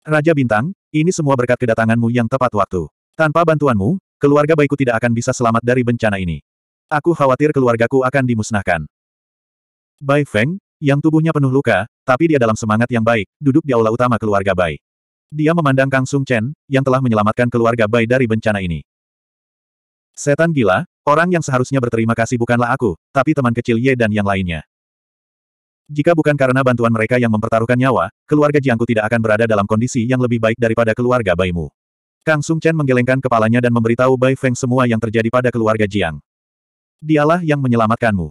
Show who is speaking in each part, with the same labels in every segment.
Speaker 1: Raja Bintang, ini semua berkat kedatanganmu yang tepat waktu. Tanpa bantuanmu, keluarga baikku tidak akan bisa selamat dari bencana ini. Aku khawatir keluargaku akan dimusnahkan. Bai Feng, yang tubuhnya penuh luka, tapi dia dalam semangat yang baik, duduk di aula utama keluarga Bai. Dia memandang Kang Sung Chen, yang telah menyelamatkan keluarga Bai dari bencana ini. Setan gila, orang yang seharusnya berterima kasih bukanlah aku, tapi teman kecil Ye dan yang lainnya. Jika bukan karena bantuan mereka yang mempertaruhkan nyawa, keluarga Jiangku tidak akan berada dalam kondisi yang lebih baik daripada keluarga Baimu. Kang Sung Chen menggelengkan kepalanya dan memberitahu Bai Feng semua yang terjadi pada keluarga Jiang. Dialah yang menyelamatkanmu.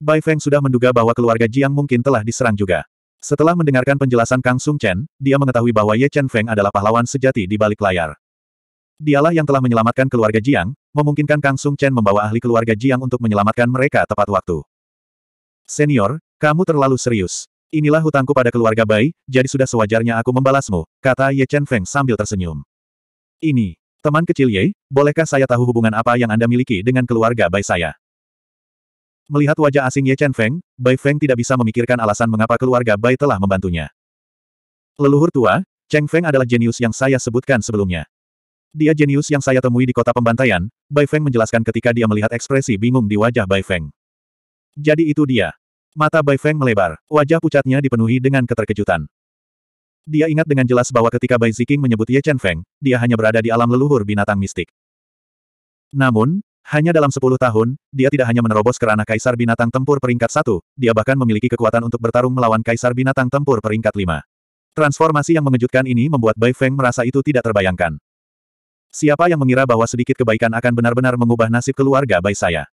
Speaker 1: Bai Feng sudah menduga bahwa keluarga Jiang mungkin telah diserang juga. Setelah mendengarkan penjelasan Kang Sung Chen, dia mengetahui bahwa Ye Chen Feng adalah pahlawan sejati di balik layar. Dialah yang telah menyelamatkan keluarga Jiang, memungkinkan Kang Sung Chen membawa ahli keluarga Jiang untuk menyelamatkan mereka tepat waktu. Senior, kamu terlalu serius. Inilah hutangku pada keluarga Bai, jadi sudah sewajarnya aku membalasmu, kata Ye Chen Feng sambil tersenyum. Ini, teman kecil Ye, bolehkah saya tahu hubungan apa yang Anda miliki dengan keluarga Bai saya? Melihat wajah asing Ye Chen Feng, Bai Feng tidak bisa memikirkan alasan mengapa keluarga Bai telah membantunya. Leluhur tua, Cheng Feng adalah jenius yang saya sebutkan sebelumnya. Dia jenius yang saya temui di kota pembantaian, Bai Feng menjelaskan ketika dia melihat ekspresi bingung di wajah Bai Feng. Jadi itu dia. Mata Bai Feng melebar, wajah pucatnya dipenuhi dengan keterkejutan. Dia ingat dengan jelas bahwa ketika Bai Ziking menyebut Ye Chen Feng, dia hanya berada di alam leluhur binatang mistik. Namun, hanya dalam sepuluh tahun, dia tidak hanya menerobos kerana Kaisar Binatang Tempur peringkat satu, dia bahkan memiliki kekuatan untuk bertarung melawan Kaisar Binatang Tempur peringkat lima. Transformasi yang mengejutkan ini membuat Bai Feng merasa itu tidak terbayangkan. Siapa yang mengira bahwa sedikit kebaikan akan benar-benar mengubah nasib keluarga Bai saya?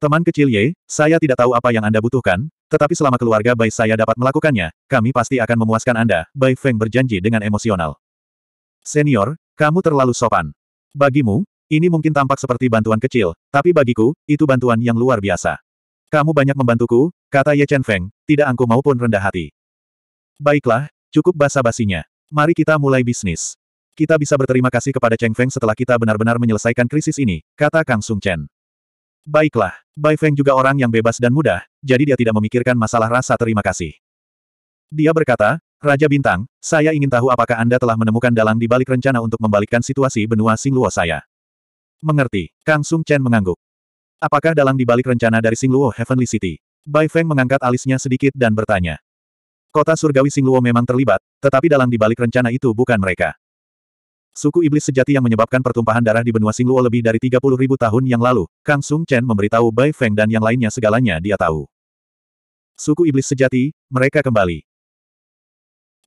Speaker 1: Teman kecil Ye, saya tidak tahu apa yang Anda butuhkan, tetapi selama keluarga Bai saya dapat melakukannya, kami pasti akan memuaskan Anda, Bai Feng berjanji dengan emosional. Senior, kamu terlalu sopan. Bagimu, ini mungkin tampak seperti bantuan kecil, tapi bagiku, itu bantuan yang luar biasa. Kamu banyak membantuku, kata Ye Chen Feng, tidak angku maupun rendah hati. Baiklah, cukup basa-basinya. Mari kita mulai bisnis. Kita bisa berterima kasih kepada Cheng Feng setelah kita benar-benar menyelesaikan krisis ini, kata Kang Sung Chen. Baiklah, Bai Feng juga orang yang bebas dan mudah, jadi dia tidak memikirkan masalah rasa terima kasih. Dia berkata, Raja Bintang, saya ingin tahu apakah Anda telah menemukan dalang di balik rencana untuk membalikkan situasi benua Singluo saya. Mengerti, Kang Sung Chen mengangguk. Apakah dalang di balik rencana dari Singluo Heavenly City? Bai Feng mengangkat alisnya sedikit dan bertanya. Kota surgawi Singluo memang terlibat, tetapi dalang di balik rencana itu bukan mereka. Suku iblis sejati yang menyebabkan pertumpahan darah di benua Singluo lebih dari 30 ribu tahun yang lalu, Kang Sung Chen memberitahu Bai Feng dan yang lainnya segalanya dia tahu. Suku iblis sejati, mereka kembali.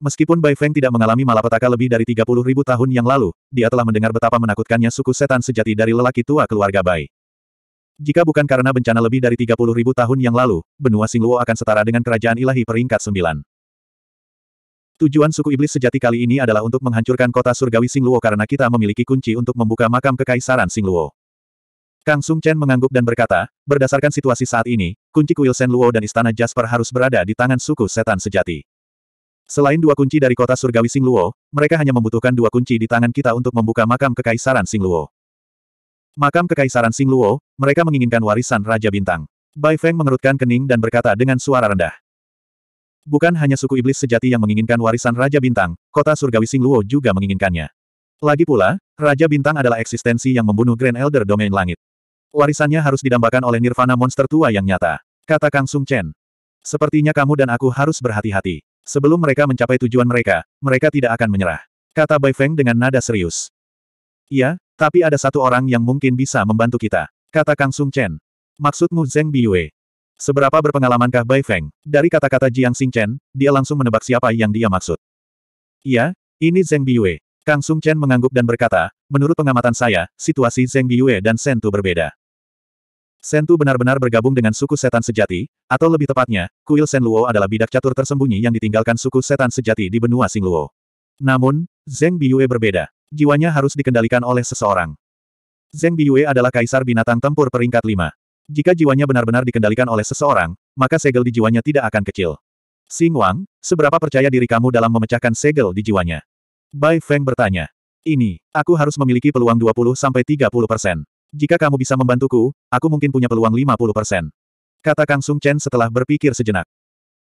Speaker 1: Meskipun Bai Feng tidak mengalami malapetaka lebih dari 30 ribu tahun yang lalu, dia telah mendengar betapa menakutkannya suku setan sejati dari lelaki tua keluarga Bai. Jika bukan karena bencana lebih dari 30 ribu tahun yang lalu, benua Singluo akan setara dengan kerajaan ilahi peringkat 9. Tujuan suku iblis sejati kali ini adalah untuk menghancurkan kota surgawi Singluo karena kita memiliki kunci untuk membuka makam kekaisaran Singluo. Kang Sung Chen mengangguk dan berkata, berdasarkan situasi saat ini, kunci kuil Senluo dan istana Jasper harus berada di tangan suku setan sejati. Selain dua kunci dari kota surgawi Singluo, mereka hanya membutuhkan dua kunci di tangan kita untuk membuka makam kekaisaran Singluo. Makam kekaisaran Singluo, mereka menginginkan warisan Raja Bintang. Bai Feng mengerutkan kening dan berkata dengan suara rendah. Bukan hanya suku iblis sejati yang menginginkan warisan Raja Bintang, kota surgawi Singluo juga menginginkannya. Lagi pula, Raja Bintang adalah eksistensi yang membunuh Grand Elder Domain Langit. Warisannya harus didambakan oleh nirvana monster tua yang nyata. Kata Kang Sung Chen. Sepertinya kamu dan aku harus berhati-hati. Sebelum mereka mencapai tujuan mereka, mereka tidak akan menyerah. Kata Bai Feng dengan nada serius. Iya, tapi ada satu orang yang mungkin bisa membantu kita. Kata Kang Sung Chen. Maksudmu Zeng Biwei? Seberapa berpengalamankah Bai Feng? Dari kata-kata Jiang Xingchen, dia langsung menebak siapa yang dia maksud. Ya, ini Zheng Biyue. Kang Sung Chen mengangguk dan berkata, menurut pengamatan saya, situasi Zheng Biyue dan Sentu berbeda. Sentu benar-benar bergabung dengan suku setan sejati, atau lebih tepatnya, kuil Shen Luo adalah bidak catur tersembunyi yang ditinggalkan suku setan sejati di benua Singluo. Namun, Zheng Biyue berbeda. Jiwanya harus dikendalikan oleh seseorang. Zheng Biyue adalah kaisar binatang tempur peringkat lima. Jika jiwanya benar-benar dikendalikan oleh seseorang, maka segel di jiwanya tidak akan kecil. Sing Wang, seberapa percaya diri kamu dalam memecahkan segel di jiwanya? Bai Feng bertanya. Ini, aku harus memiliki peluang 20-30 persen. Jika kamu bisa membantuku, aku mungkin punya peluang 50 persen. Kata Kang Sung Chen setelah berpikir sejenak.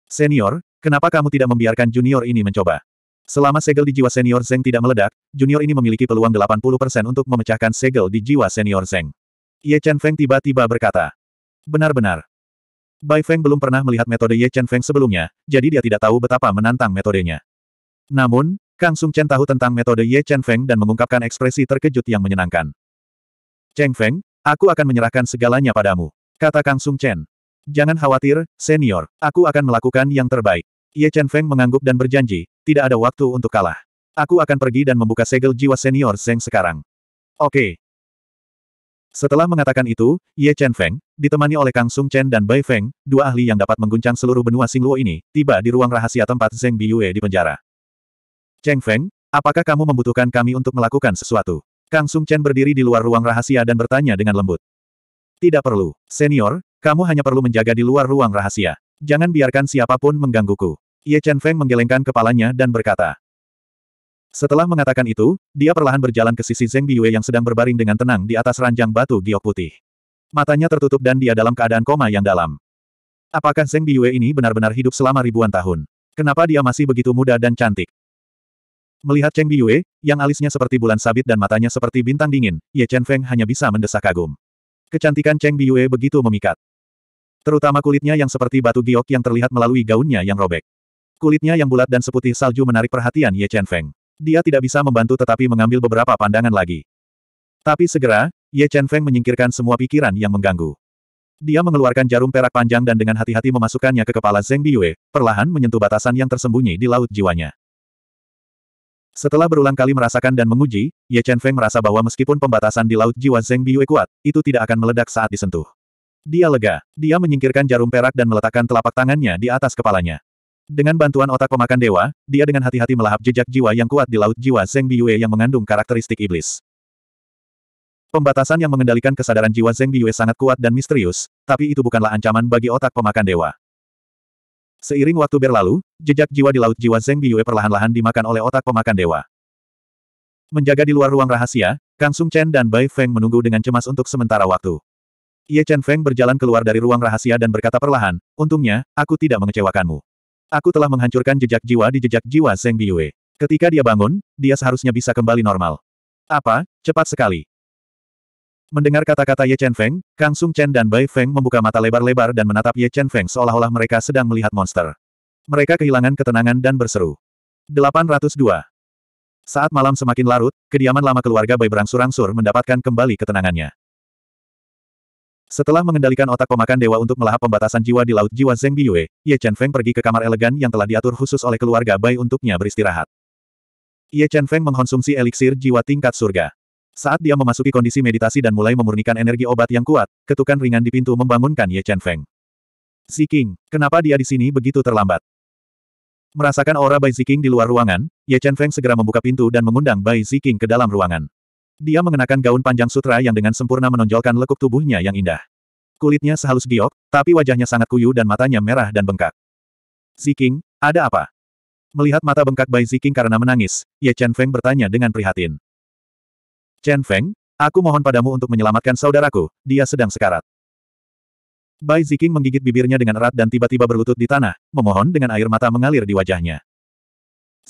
Speaker 1: Senior, kenapa kamu tidak membiarkan junior ini mencoba? Selama segel di jiwa senior Zeng tidak meledak, junior ini memiliki peluang 80% untuk memecahkan segel di jiwa senior Zeng. Ye Chen Feng tiba-tiba berkata. Benar-benar. Bai Feng belum pernah melihat metode Ye Chen Feng sebelumnya, jadi dia tidak tahu betapa menantang metodenya. Namun, Kang Sung Chen tahu tentang metode Ye Chen Feng dan mengungkapkan ekspresi terkejut yang menyenangkan. Cheng Feng, aku akan menyerahkan segalanya padamu. Kata Kang Sung Chen. Jangan khawatir, senior. Aku akan melakukan yang terbaik. Ye Chen Feng mengangguk dan berjanji, tidak ada waktu untuk kalah. Aku akan pergi dan membuka segel jiwa senior Zeng sekarang. Oke, setelah mengatakan itu, Ye Chen Feng, ditemani oleh Kang Sung Chen dan Bai Feng, dua ahli yang dapat mengguncang seluruh benua Singluo ini, tiba di ruang rahasia tempat Zeng Biyue di penjara. Cheng Feng, apakah kamu membutuhkan kami untuk melakukan sesuatu? Kang Sung Chen berdiri di luar ruang rahasia dan bertanya dengan lembut. Tidak perlu, senior, kamu hanya perlu menjaga di luar ruang rahasia. Jangan biarkan siapapun menggangguku. Ye Chen Feng menggelengkan kepalanya dan berkata, setelah mengatakan itu, dia perlahan berjalan ke sisi Zeng Biyue yang sedang berbaring dengan tenang di atas ranjang batu giok putih. Matanya tertutup dan dia dalam keadaan koma yang dalam. Apakah Zeng Biyue ini benar-benar hidup selama ribuan tahun? Kenapa dia masih begitu muda dan cantik? Melihat Cheng Biyue, yang alisnya seperti bulan sabit dan matanya seperti bintang dingin, Ye Chen Feng hanya bisa mendesak kagum. Kecantikan Cheng Biyue begitu memikat. Terutama kulitnya yang seperti batu giok yang terlihat melalui gaunnya yang robek. Kulitnya yang bulat dan seputih salju menarik perhatian Ye Chen Feng. Dia tidak bisa membantu tetapi mengambil beberapa pandangan lagi. Tapi segera, Ye Chen Feng menyingkirkan semua pikiran yang mengganggu. Dia mengeluarkan jarum perak panjang dan dengan hati-hati memasukkannya ke kepala Zeng Biyue, perlahan menyentuh batasan yang tersembunyi di laut jiwanya. Setelah berulang kali merasakan dan menguji, Ye Chen Feng merasa bahwa meskipun pembatasan di laut jiwa Zeng Biyue kuat, itu tidak akan meledak saat disentuh. Dia lega. Dia menyingkirkan jarum perak dan meletakkan telapak tangannya di atas kepalanya. Dengan bantuan otak pemakan dewa, dia dengan hati-hati melahap jejak jiwa yang kuat di Laut Jiwa Zeng Biyue yang mengandung karakteristik iblis. Pembatasan yang mengendalikan kesadaran jiwa Zeng Biyue sangat kuat dan misterius, tapi itu bukanlah ancaman bagi otak pemakan dewa. Seiring waktu berlalu, jejak jiwa di Laut Jiwa Zeng Biyue perlahan-lahan dimakan oleh otak pemakan dewa. Menjaga di luar ruang rahasia, Kang Sung Chen dan Bai Feng menunggu dengan cemas untuk sementara waktu. Ye Chen Feng berjalan keluar dari ruang rahasia dan berkata perlahan, untungnya, aku tidak mengecewakanmu. Aku telah menghancurkan jejak jiwa di jejak jiwa Zeng Biyue. Ketika dia bangun, dia seharusnya bisa kembali normal. Apa? Cepat sekali. Mendengar kata-kata Ye Chen Feng, Kang Sung Chen dan Bai Feng membuka mata lebar-lebar dan menatap Ye Chen Feng seolah-olah mereka sedang melihat monster. Mereka kehilangan ketenangan dan berseru. 802. Saat malam semakin larut, kediaman lama keluarga Bai berangsur-angsur mendapatkan kembali ketenangannya. Setelah mengendalikan otak pemakan dewa untuk melahap pembatasan jiwa di Laut Jiwa Zeng Biyue, Ye Chen Feng pergi ke kamar elegan yang telah diatur khusus oleh keluarga Bai untuknya beristirahat. Ye Chen Feng mengkonsumsi eliksir jiwa tingkat surga. Saat dia memasuki kondisi meditasi dan mulai memurnikan energi obat yang kuat, ketukan ringan di pintu membangunkan Ye Chen Feng. King, kenapa dia di sini begitu terlambat? Merasakan aura Bai Ziking di luar ruangan, Ye Chen Feng segera membuka pintu dan mengundang Bai Ziking ke dalam ruangan. Dia mengenakan gaun panjang sutra yang dengan sempurna menonjolkan lekuk tubuhnya yang indah. Kulitnya sehalus giok, tapi wajahnya sangat kuyu dan matanya merah dan bengkak. Ziking, ada apa? Melihat mata bengkak Bai Ziking karena menangis, Ye Chen Feng bertanya dengan prihatin. Chen Feng, aku mohon padamu untuk menyelamatkan saudaraku, dia sedang sekarat. Bai Ziking menggigit bibirnya dengan erat dan tiba-tiba berlutut di tanah, memohon dengan air mata mengalir di wajahnya.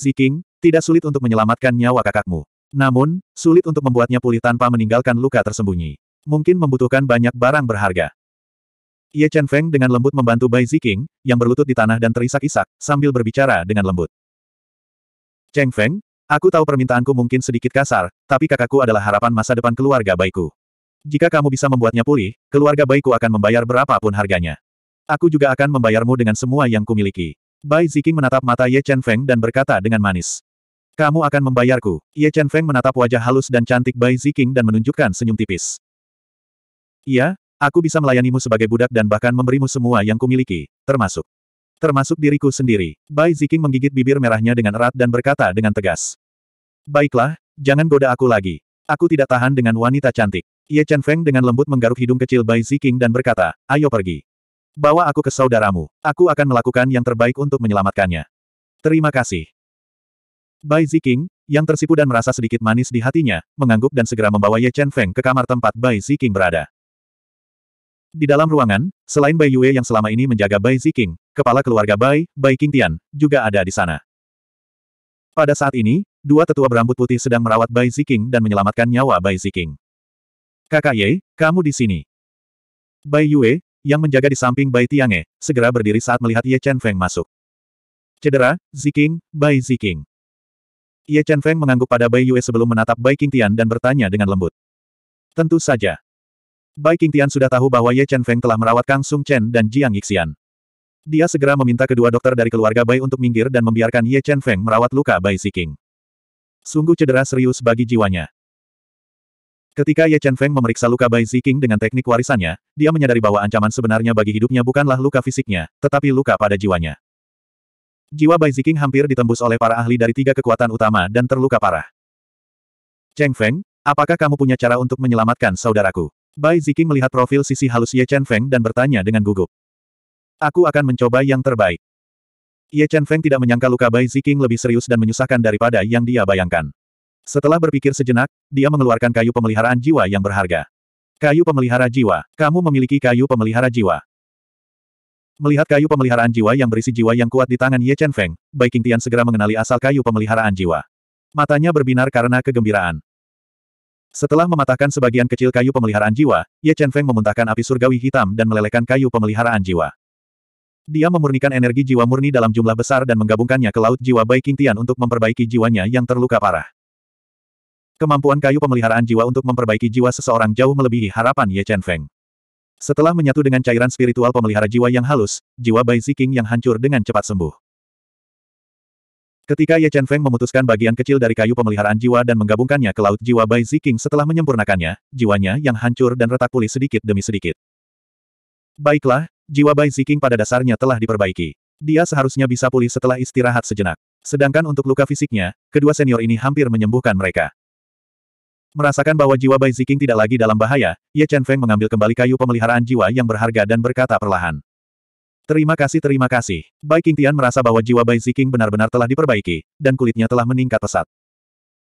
Speaker 1: Ziking, tidak sulit untuk menyelamatkan nyawa kakakmu. Namun, sulit untuk membuatnya pulih tanpa meninggalkan luka tersembunyi. Mungkin membutuhkan banyak barang berharga. Ye Chen Feng dengan lembut membantu Bai Ziking, yang berlutut di tanah dan terisak-isak, sambil berbicara dengan lembut. Cheng Feng, aku tahu permintaanku mungkin sedikit kasar, tapi kakakku adalah harapan masa depan keluarga baiku. Jika kamu bisa membuatnya pulih, keluarga baiku akan membayar berapapun harganya. Aku juga akan membayarmu dengan semua yang kumiliki. Bai Ziking menatap mata Ye Chen Feng dan berkata dengan manis. Kamu akan membayarku. Ye Chen Feng menatap wajah halus dan cantik Bai Ziking dan menunjukkan senyum tipis. Iya, aku bisa melayanimu sebagai budak dan bahkan memberimu semua yang kumiliki, termasuk. Termasuk diriku sendiri. Bai Ziking menggigit bibir merahnya dengan erat dan berkata dengan tegas. Baiklah, jangan goda aku lagi. Aku tidak tahan dengan wanita cantik. Ye Chen Feng dengan lembut menggaruk hidung kecil Bai Ziking dan berkata, ayo pergi. Bawa aku ke saudaramu. Aku akan melakukan yang terbaik untuk menyelamatkannya. Terima kasih. Bai Ziking, yang tersipu dan merasa sedikit manis di hatinya, mengangguk dan segera membawa Ye Chen Feng ke kamar tempat Bai Ziking berada. Di dalam ruangan, selain Bai Yue yang selama ini menjaga Bai Ziking, kepala keluarga Bai, Bai Qingtian, juga ada di sana. Pada saat ini, dua tetua berambut putih sedang merawat Bai Ziking dan menyelamatkan nyawa Bai Ziking. Kakak Ye, kamu di sini. Bai Yue, yang menjaga di samping Bai Tiange, segera berdiri saat melihat Ye Chen Feng masuk. Cedera, Ziking, Bai Ziking. Ye Chen Feng mengangguk pada Bai Yue sebelum menatap Bai Qing Tian dan bertanya dengan lembut. Tentu saja. Bai Qing Tian sudah tahu bahwa Ye Chen Feng telah merawat Kang Sung Chen dan Jiang Yixian. Dia segera meminta kedua dokter dari keluarga Bai untuk minggir dan membiarkan Ye Chen Feng merawat luka Bai Siking. Sungguh cedera serius bagi jiwanya. Ketika Ye Chen Feng memeriksa luka Bai Ziking dengan teknik warisannya, dia menyadari bahwa ancaman sebenarnya bagi hidupnya bukanlah luka fisiknya, tetapi luka pada jiwanya. Jiwa Bai Ziking hampir ditembus oleh para ahli dari tiga kekuatan utama dan terluka parah. Cheng Feng, apakah kamu punya cara untuk menyelamatkan saudaraku? Bai Ziking melihat profil sisi halus Ye Chen Feng dan bertanya dengan gugup. Aku akan mencoba yang terbaik. Ye Chen Feng tidak menyangka luka Bai Ziking lebih serius dan menyusahkan daripada yang dia bayangkan. Setelah berpikir sejenak, dia mengeluarkan kayu pemeliharaan jiwa yang berharga. Kayu pemelihara jiwa, kamu memiliki kayu pemelihara jiwa. Melihat kayu pemeliharaan jiwa yang berisi jiwa yang kuat di tangan Ye Chen Feng, Bai Qingtian segera mengenali asal kayu pemeliharaan jiwa. Matanya berbinar karena kegembiraan. Setelah mematahkan sebagian kecil kayu pemeliharaan jiwa, Ye Chen Feng memuntahkan api surgawi hitam dan melelehkan kayu pemeliharaan jiwa. Dia memurnikan energi jiwa murni dalam jumlah besar dan menggabungkannya ke laut jiwa Bai Qingtian untuk memperbaiki jiwanya yang terluka parah. Kemampuan kayu pemeliharaan jiwa untuk memperbaiki jiwa seseorang jauh melebihi harapan Ye Chen Feng. Setelah menyatu dengan cairan spiritual pemelihara jiwa yang halus, jiwa Bai Ziking yang hancur dengan cepat sembuh. Ketika Ye Chen Feng memutuskan bagian kecil dari kayu pemeliharaan jiwa dan menggabungkannya ke laut jiwa Bai Ziking setelah menyempurnakannya, jiwanya yang hancur dan retak pulih sedikit demi sedikit. Baiklah, jiwa Bai Ziking pada dasarnya telah diperbaiki. Dia seharusnya bisa pulih setelah istirahat sejenak. Sedangkan untuk luka fisiknya, kedua senior ini hampir menyembuhkan mereka. Merasakan bahwa jiwa Bai Ziking tidak lagi dalam bahaya, Ye Chen Feng mengambil kembali kayu pemeliharaan jiwa yang berharga dan berkata perlahan. Terima kasih terima kasih. Bai Tian merasa bahwa jiwa Bai Ziking benar-benar telah diperbaiki, dan kulitnya telah meningkat pesat.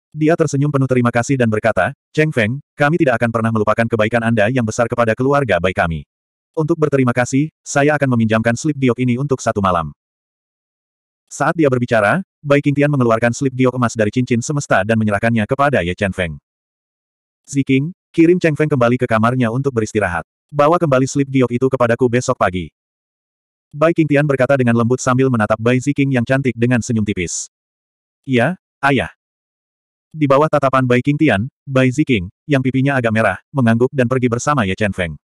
Speaker 1: Dia tersenyum penuh terima kasih dan berkata, Cheng Feng, kami tidak akan pernah melupakan kebaikan Anda yang besar kepada keluarga Bai kami. Untuk berterima kasih, saya akan meminjamkan slip giok ini untuk satu malam. Saat dia berbicara, Bai Tian mengeluarkan slip giok emas dari cincin semesta dan menyerahkannya kepada Ye Chen Feng. Ziking, kirim Cheng Feng kembali ke kamarnya untuk beristirahat. Bawa kembali slip giok itu kepadaku besok pagi. Bai Tian berkata dengan lembut sambil menatap Bai Ziking yang cantik dengan senyum tipis. Ya, ayah. Di bawah tatapan Bai Tian, Bai Ziking, yang pipinya agak merah, mengangguk dan pergi bersama Ye Chen Feng.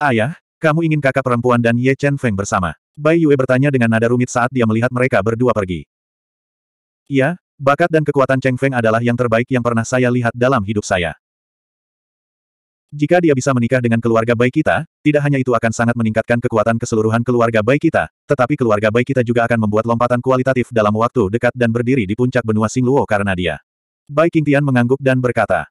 Speaker 1: Ayah, kamu ingin kakak perempuan dan Ye Chen Feng bersama? Bai Yue bertanya dengan nada rumit saat dia melihat mereka berdua pergi. Ya. Bakat dan kekuatan Cheng Feng adalah yang terbaik yang pernah saya lihat dalam hidup saya. Jika dia bisa menikah dengan keluarga baik kita, tidak hanya itu akan sangat meningkatkan kekuatan keseluruhan keluarga baik kita, tetapi keluarga baik kita juga akan membuat lompatan kualitatif dalam waktu dekat dan berdiri di puncak benua Singluo karena dia. Bai Tian mengangguk dan berkata,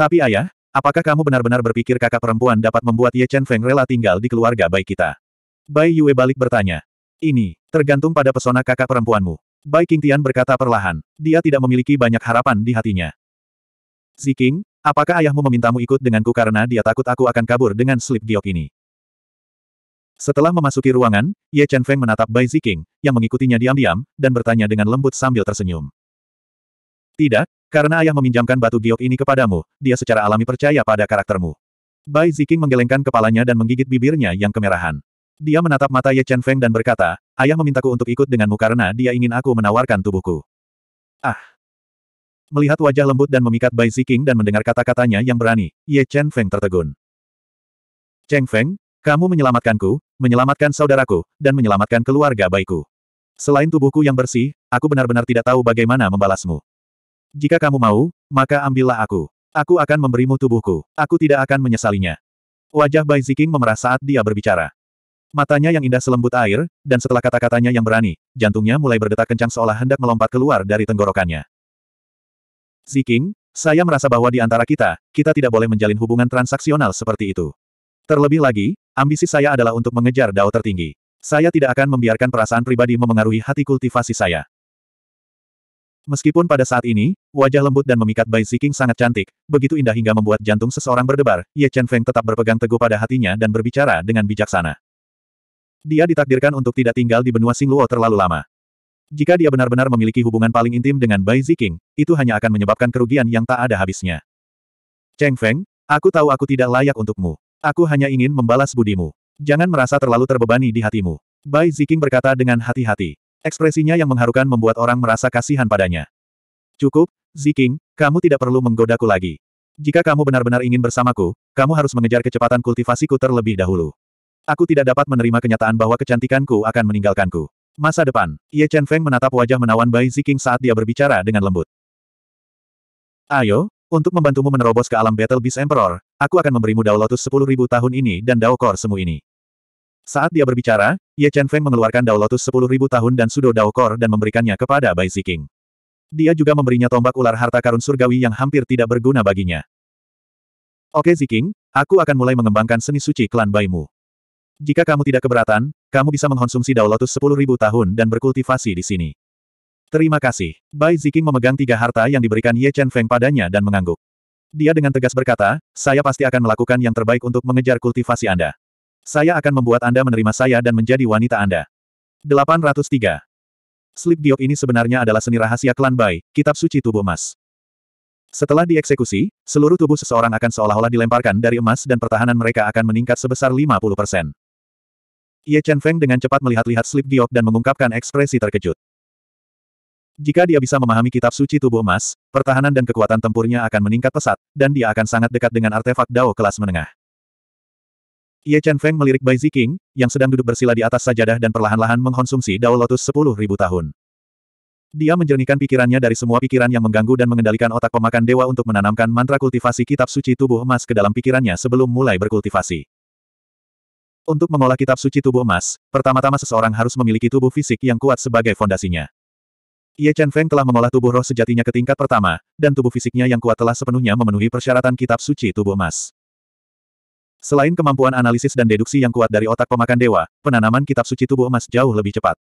Speaker 1: Tapi ayah, apakah kamu benar-benar berpikir kakak perempuan dapat membuat Ye Chen Feng rela tinggal di keluarga baik kita? Bai Yue balik bertanya, Ini, tergantung pada pesona kakak perempuanmu. Bai Tian berkata perlahan. Dia tidak memiliki banyak harapan di hatinya. Ziking, apakah ayahmu memintamu ikut denganku karena dia takut aku akan kabur dengan slip giok ini? Setelah memasuki ruangan, Ye Chen Feng menatap Bai Ziking, yang mengikutinya diam-diam, dan bertanya dengan lembut sambil tersenyum. Tidak, karena ayah meminjamkan batu giok ini kepadamu, dia secara alami percaya pada karaktermu. Bai Ziking menggelengkan kepalanya dan menggigit bibirnya yang kemerahan. Dia menatap mata Ye Chen Feng dan berkata, Ayah memintaku untuk ikut denganmu karena dia ingin aku menawarkan tubuhku. Ah! Melihat wajah lembut dan memikat Bai Ziking dan mendengar kata-katanya yang berani, Ye Chen Feng tertegun. Cheng Feng, kamu menyelamatkanku, menyelamatkan saudaraku, dan menyelamatkan keluarga baikku. Selain tubuhku yang bersih, aku benar-benar tidak tahu bagaimana membalasmu. Jika kamu mau, maka ambillah aku. Aku akan memberimu tubuhku. Aku tidak akan menyesalinya. Wajah Bai Ziking memerah saat dia berbicara. Matanya yang indah selembut air, dan setelah kata-katanya yang berani, jantungnya mulai berdetak kencang seolah hendak melompat keluar dari tenggorokannya. Ziking, saya merasa bahwa di antara kita, kita tidak boleh menjalin hubungan transaksional seperti itu. Terlebih lagi, ambisi saya adalah untuk mengejar dao tertinggi. Saya tidak akan membiarkan perasaan pribadi memengaruhi hati kultivasi saya. Meskipun pada saat ini, wajah lembut dan memikat Bai Ziking sangat cantik, begitu indah hingga membuat jantung seseorang berdebar, Ye Chen Feng tetap berpegang teguh pada hatinya dan berbicara dengan bijaksana. Dia ditakdirkan untuk tidak tinggal di benua Singluo terlalu lama. Jika dia benar-benar memiliki hubungan paling intim dengan Bai Ziking, itu hanya akan menyebabkan kerugian yang tak ada habisnya. Cheng Feng, aku tahu aku tidak layak untukmu. Aku hanya ingin membalas budimu. Jangan merasa terlalu terbebani di hatimu. Bai Ziking berkata dengan hati-hati. Ekspresinya yang mengharukan membuat orang merasa kasihan padanya. Cukup, Ziking, kamu tidak perlu menggodaku lagi. Jika kamu benar-benar ingin bersamaku, kamu harus mengejar kecepatan kultivasiku terlebih dahulu. Aku tidak dapat menerima kenyataan bahwa kecantikanku akan meninggalkanku. Masa depan, Ye Chen Feng menatap wajah menawan Bai Ziking saat dia berbicara dengan lembut. Ayo, untuk membantumu menerobos ke alam Battle Beast Emperor, aku akan memberimu Dao Lotus 10.000 tahun ini dan Dao kor semu ini. Saat dia berbicara, Ye Chen Feng mengeluarkan Dao Lotus 10.000 tahun dan Sudo Dao kor dan memberikannya kepada Bai Ziking. Dia juga memberinya tombak ular harta karun surgawi yang hampir tidak berguna baginya. Oke Ziking, aku akan mulai mengembangkan seni suci klan Baimu. Jika kamu tidak keberatan, kamu bisa mengkonsumsi Dao Lotus 10.000 tahun dan berkultivasi di sini. Terima kasih. Bai Ziking memegang tiga harta yang diberikan Ye Chen Feng padanya dan mengangguk. Dia dengan tegas berkata, saya pasti akan melakukan yang terbaik untuk mengejar kultivasi Anda. Saya akan membuat Anda menerima saya dan menjadi wanita Anda. 803. Slip Giok ini sebenarnya adalah seni rahasia klan Bai, kitab suci tubuh emas. Setelah dieksekusi, seluruh tubuh seseorang akan seolah-olah dilemparkan dari emas dan pertahanan mereka akan meningkat sebesar 50%. Ye Chen Feng dengan cepat melihat-lihat Slip Giok dan mengungkapkan ekspresi terkejut. Jika dia bisa memahami kitab suci tubuh emas, pertahanan dan kekuatan tempurnya akan meningkat pesat, dan dia akan sangat dekat dengan artefak Dao kelas menengah. Ye Chen Feng melirik Bai Ziking, yang sedang duduk bersila di atas sajadah dan perlahan-lahan mengkonsumsi Dao Lotus 10.000 tahun. Dia menjernihkan pikirannya dari semua pikiran yang mengganggu dan mengendalikan otak pemakan dewa untuk menanamkan mantra kultivasi kitab suci tubuh emas ke dalam pikirannya sebelum mulai berkultivasi. Untuk mengolah kitab suci tubuh emas, pertama-tama seseorang harus memiliki tubuh fisik yang kuat sebagai fondasinya. Ye Chen Feng telah mengolah tubuh roh sejatinya ke tingkat pertama, dan tubuh fisiknya yang kuat telah sepenuhnya memenuhi persyaratan kitab suci tubuh emas. Selain kemampuan analisis dan deduksi yang kuat dari otak pemakan dewa, penanaman kitab suci tubuh emas jauh lebih cepat.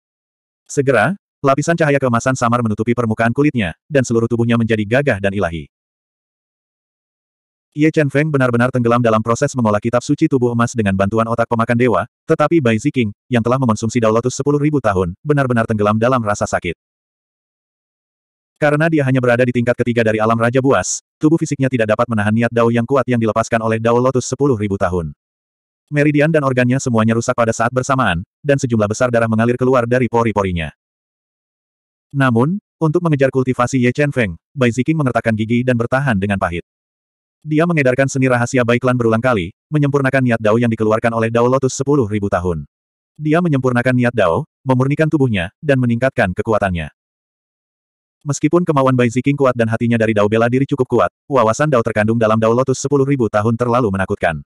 Speaker 1: Segera, lapisan cahaya keemasan samar menutupi permukaan kulitnya, dan seluruh tubuhnya menjadi gagah dan ilahi. Ye Chen Feng benar-benar tenggelam dalam proses mengolah kitab suci tubuh emas dengan bantuan otak pemakan dewa, tetapi Bai Ziking, yang telah mengonsumsi Dao Lotus 10.000 tahun, benar-benar tenggelam dalam rasa sakit. Karena dia hanya berada di tingkat ketiga dari alam Raja Buas, tubuh fisiknya tidak dapat menahan niat Dao yang kuat yang dilepaskan oleh Dao Lotus 10.000 tahun. Meridian dan organnya semuanya rusak pada saat bersamaan, dan sejumlah besar darah mengalir keluar dari pori-porinya. Namun, untuk mengejar kultivasi Ye Chen Feng, Bai Ziking mengertakkan gigi dan bertahan dengan pahit. Dia mengedarkan seni rahasia Baiklan berulang kali, menyempurnakan niat Dao yang dikeluarkan oleh Dao Lotus 10.000 tahun. Dia menyempurnakan niat Dao, memurnikan tubuhnya, dan meningkatkan kekuatannya. Meskipun kemauan Bai Ziking kuat dan hatinya dari Dao bela diri cukup kuat, wawasan Dao terkandung dalam Dao Lotus 10.000 tahun terlalu menakutkan.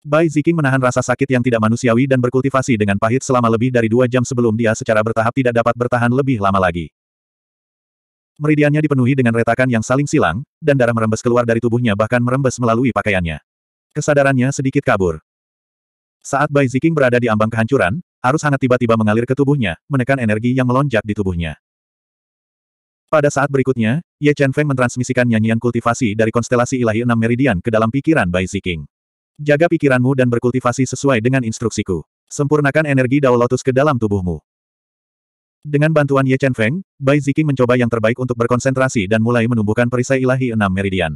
Speaker 1: Bai Ziking menahan rasa sakit yang tidak manusiawi dan berkultivasi dengan pahit selama lebih dari dua jam sebelum dia secara bertahap tidak dapat bertahan lebih lama lagi. Meridiannya dipenuhi dengan retakan yang saling silang, dan darah merembes keluar dari tubuhnya bahkan merembes melalui pakaiannya. Kesadarannya sedikit kabur. Saat Bai Ziking berada di ambang kehancuran, arus hangat tiba-tiba mengalir ke tubuhnya, menekan energi yang melonjak di tubuhnya. Pada saat berikutnya, Ye Chen Feng mentransmisikan nyanyian kultivasi dari konstelasi ilahi enam meridian ke dalam pikiran Bai Ziking. Jaga pikiranmu dan berkultivasi sesuai dengan instruksiku. Sempurnakan energi Dao Lotus ke dalam tubuhmu. Dengan bantuan Ye Chen Feng, Bai Ziking mencoba yang terbaik untuk berkonsentrasi dan mulai menumbuhkan perisai ilahi enam meridian.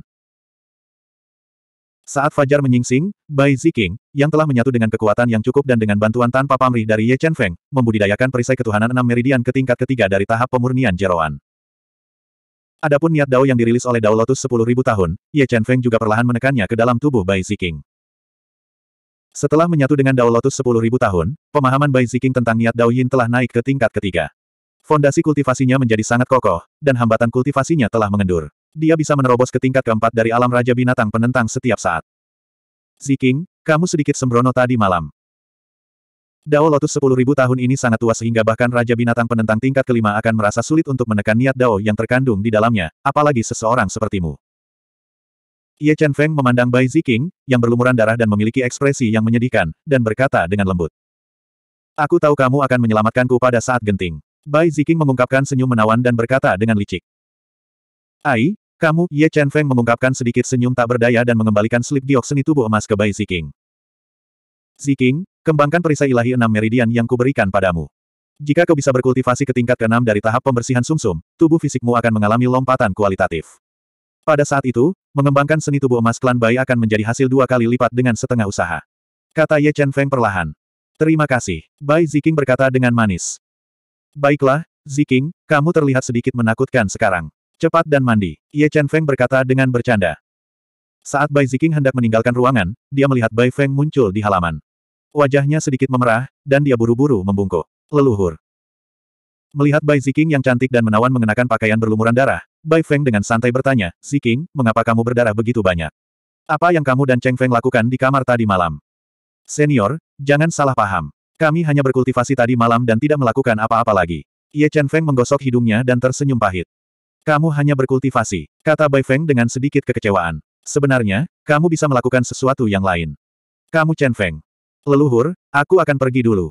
Speaker 1: Saat Fajar menyingsing, Bai Ziking, yang telah menyatu dengan kekuatan yang cukup dan dengan bantuan tanpa pamrih dari Ye Chen Feng, membudidayakan perisai ketuhanan enam meridian ke tingkat ketiga dari tahap pemurnian jeroan. Adapun niat Dao yang dirilis oleh Dao Lotus Sepuluh Ribu tahun, Ye Chen Feng juga perlahan menekannya ke dalam tubuh Bai Ziking. Setelah menyatu dengan Dao Lotus 10.000 tahun, pemahaman Bai Ziking tentang niat Dao Yin telah naik ke tingkat ketiga. Fondasi kultivasinya menjadi sangat kokoh, dan hambatan kultivasinya telah mengendur. Dia bisa menerobos ke tingkat keempat dari alam Raja Binatang Penentang setiap saat. Ziking, kamu sedikit sembrono tadi malam. Dao Lotus 10.000 tahun ini sangat tua sehingga bahkan Raja Binatang Penentang tingkat kelima akan merasa sulit untuk menekan niat Dao yang terkandung di dalamnya, apalagi seseorang sepertimu. Ye Chen Feng memandang Bai Ziking, yang berlumuran darah dan memiliki ekspresi yang menyedihkan, dan berkata dengan lembut. Aku tahu kamu akan menyelamatkanku pada saat genting. Bai Ziking mengungkapkan senyum menawan dan berkata dengan licik. Ai, kamu, Ye Chen Feng mengungkapkan sedikit senyum tak berdaya dan mengembalikan slip dioksini tubuh emas ke Bai Ziking. Ziking, kembangkan perisai ilahi enam meridian yang kuberikan padamu. Jika kau bisa berkultivasi ke tingkat keenam dari tahap pembersihan sumsum, -sum, tubuh fisikmu akan mengalami lompatan kualitatif. Pada saat itu, mengembangkan seni tubuh emas klan Bai akan menjadi hasil dua kali lipat dengan setengah usaha. Kata Ye Chen Feng perlahan. Terima kasih. Bai Ziking berkata dengan manis. Baiklah, Ziking, kamu terlihat sedikit menakutkan sekarang. Cepat dan mandi. Ye Chen Feng berkata dengan bercanda. Saat Bai Ziking hendak meninggalkan ruangan, dia melihat Bai Feng muncul di halaman. Wajahnya sedikit memerah, dan dia buru-buru membungkuk. Leluhur. Melihat Bai Ziking yang cantik dan menawan mengenakan pakaian berlumuran darah, Bai Feng dengan santai bertanya, Si King, mengapa kamu berdarah begitu banyak? Apa yang kamu dan Cheng Feng lakukan di kamar tadi malam? Senior, jangan salah paham. Kami hanya berkultivasi tadi malam dan tidak melakukan apa-apa lagi. Ye Chen Feng menggosok hidungnya dan tersenyum pahit. Kamu hanya berkultivasi, kata Bai Feng dengan sedikit kekecewaan. Sebenarnya, kamu bisa melakukan sesuatu yang lain. Kamu Chen Feng. Leluhur, aku akan pergi dulu.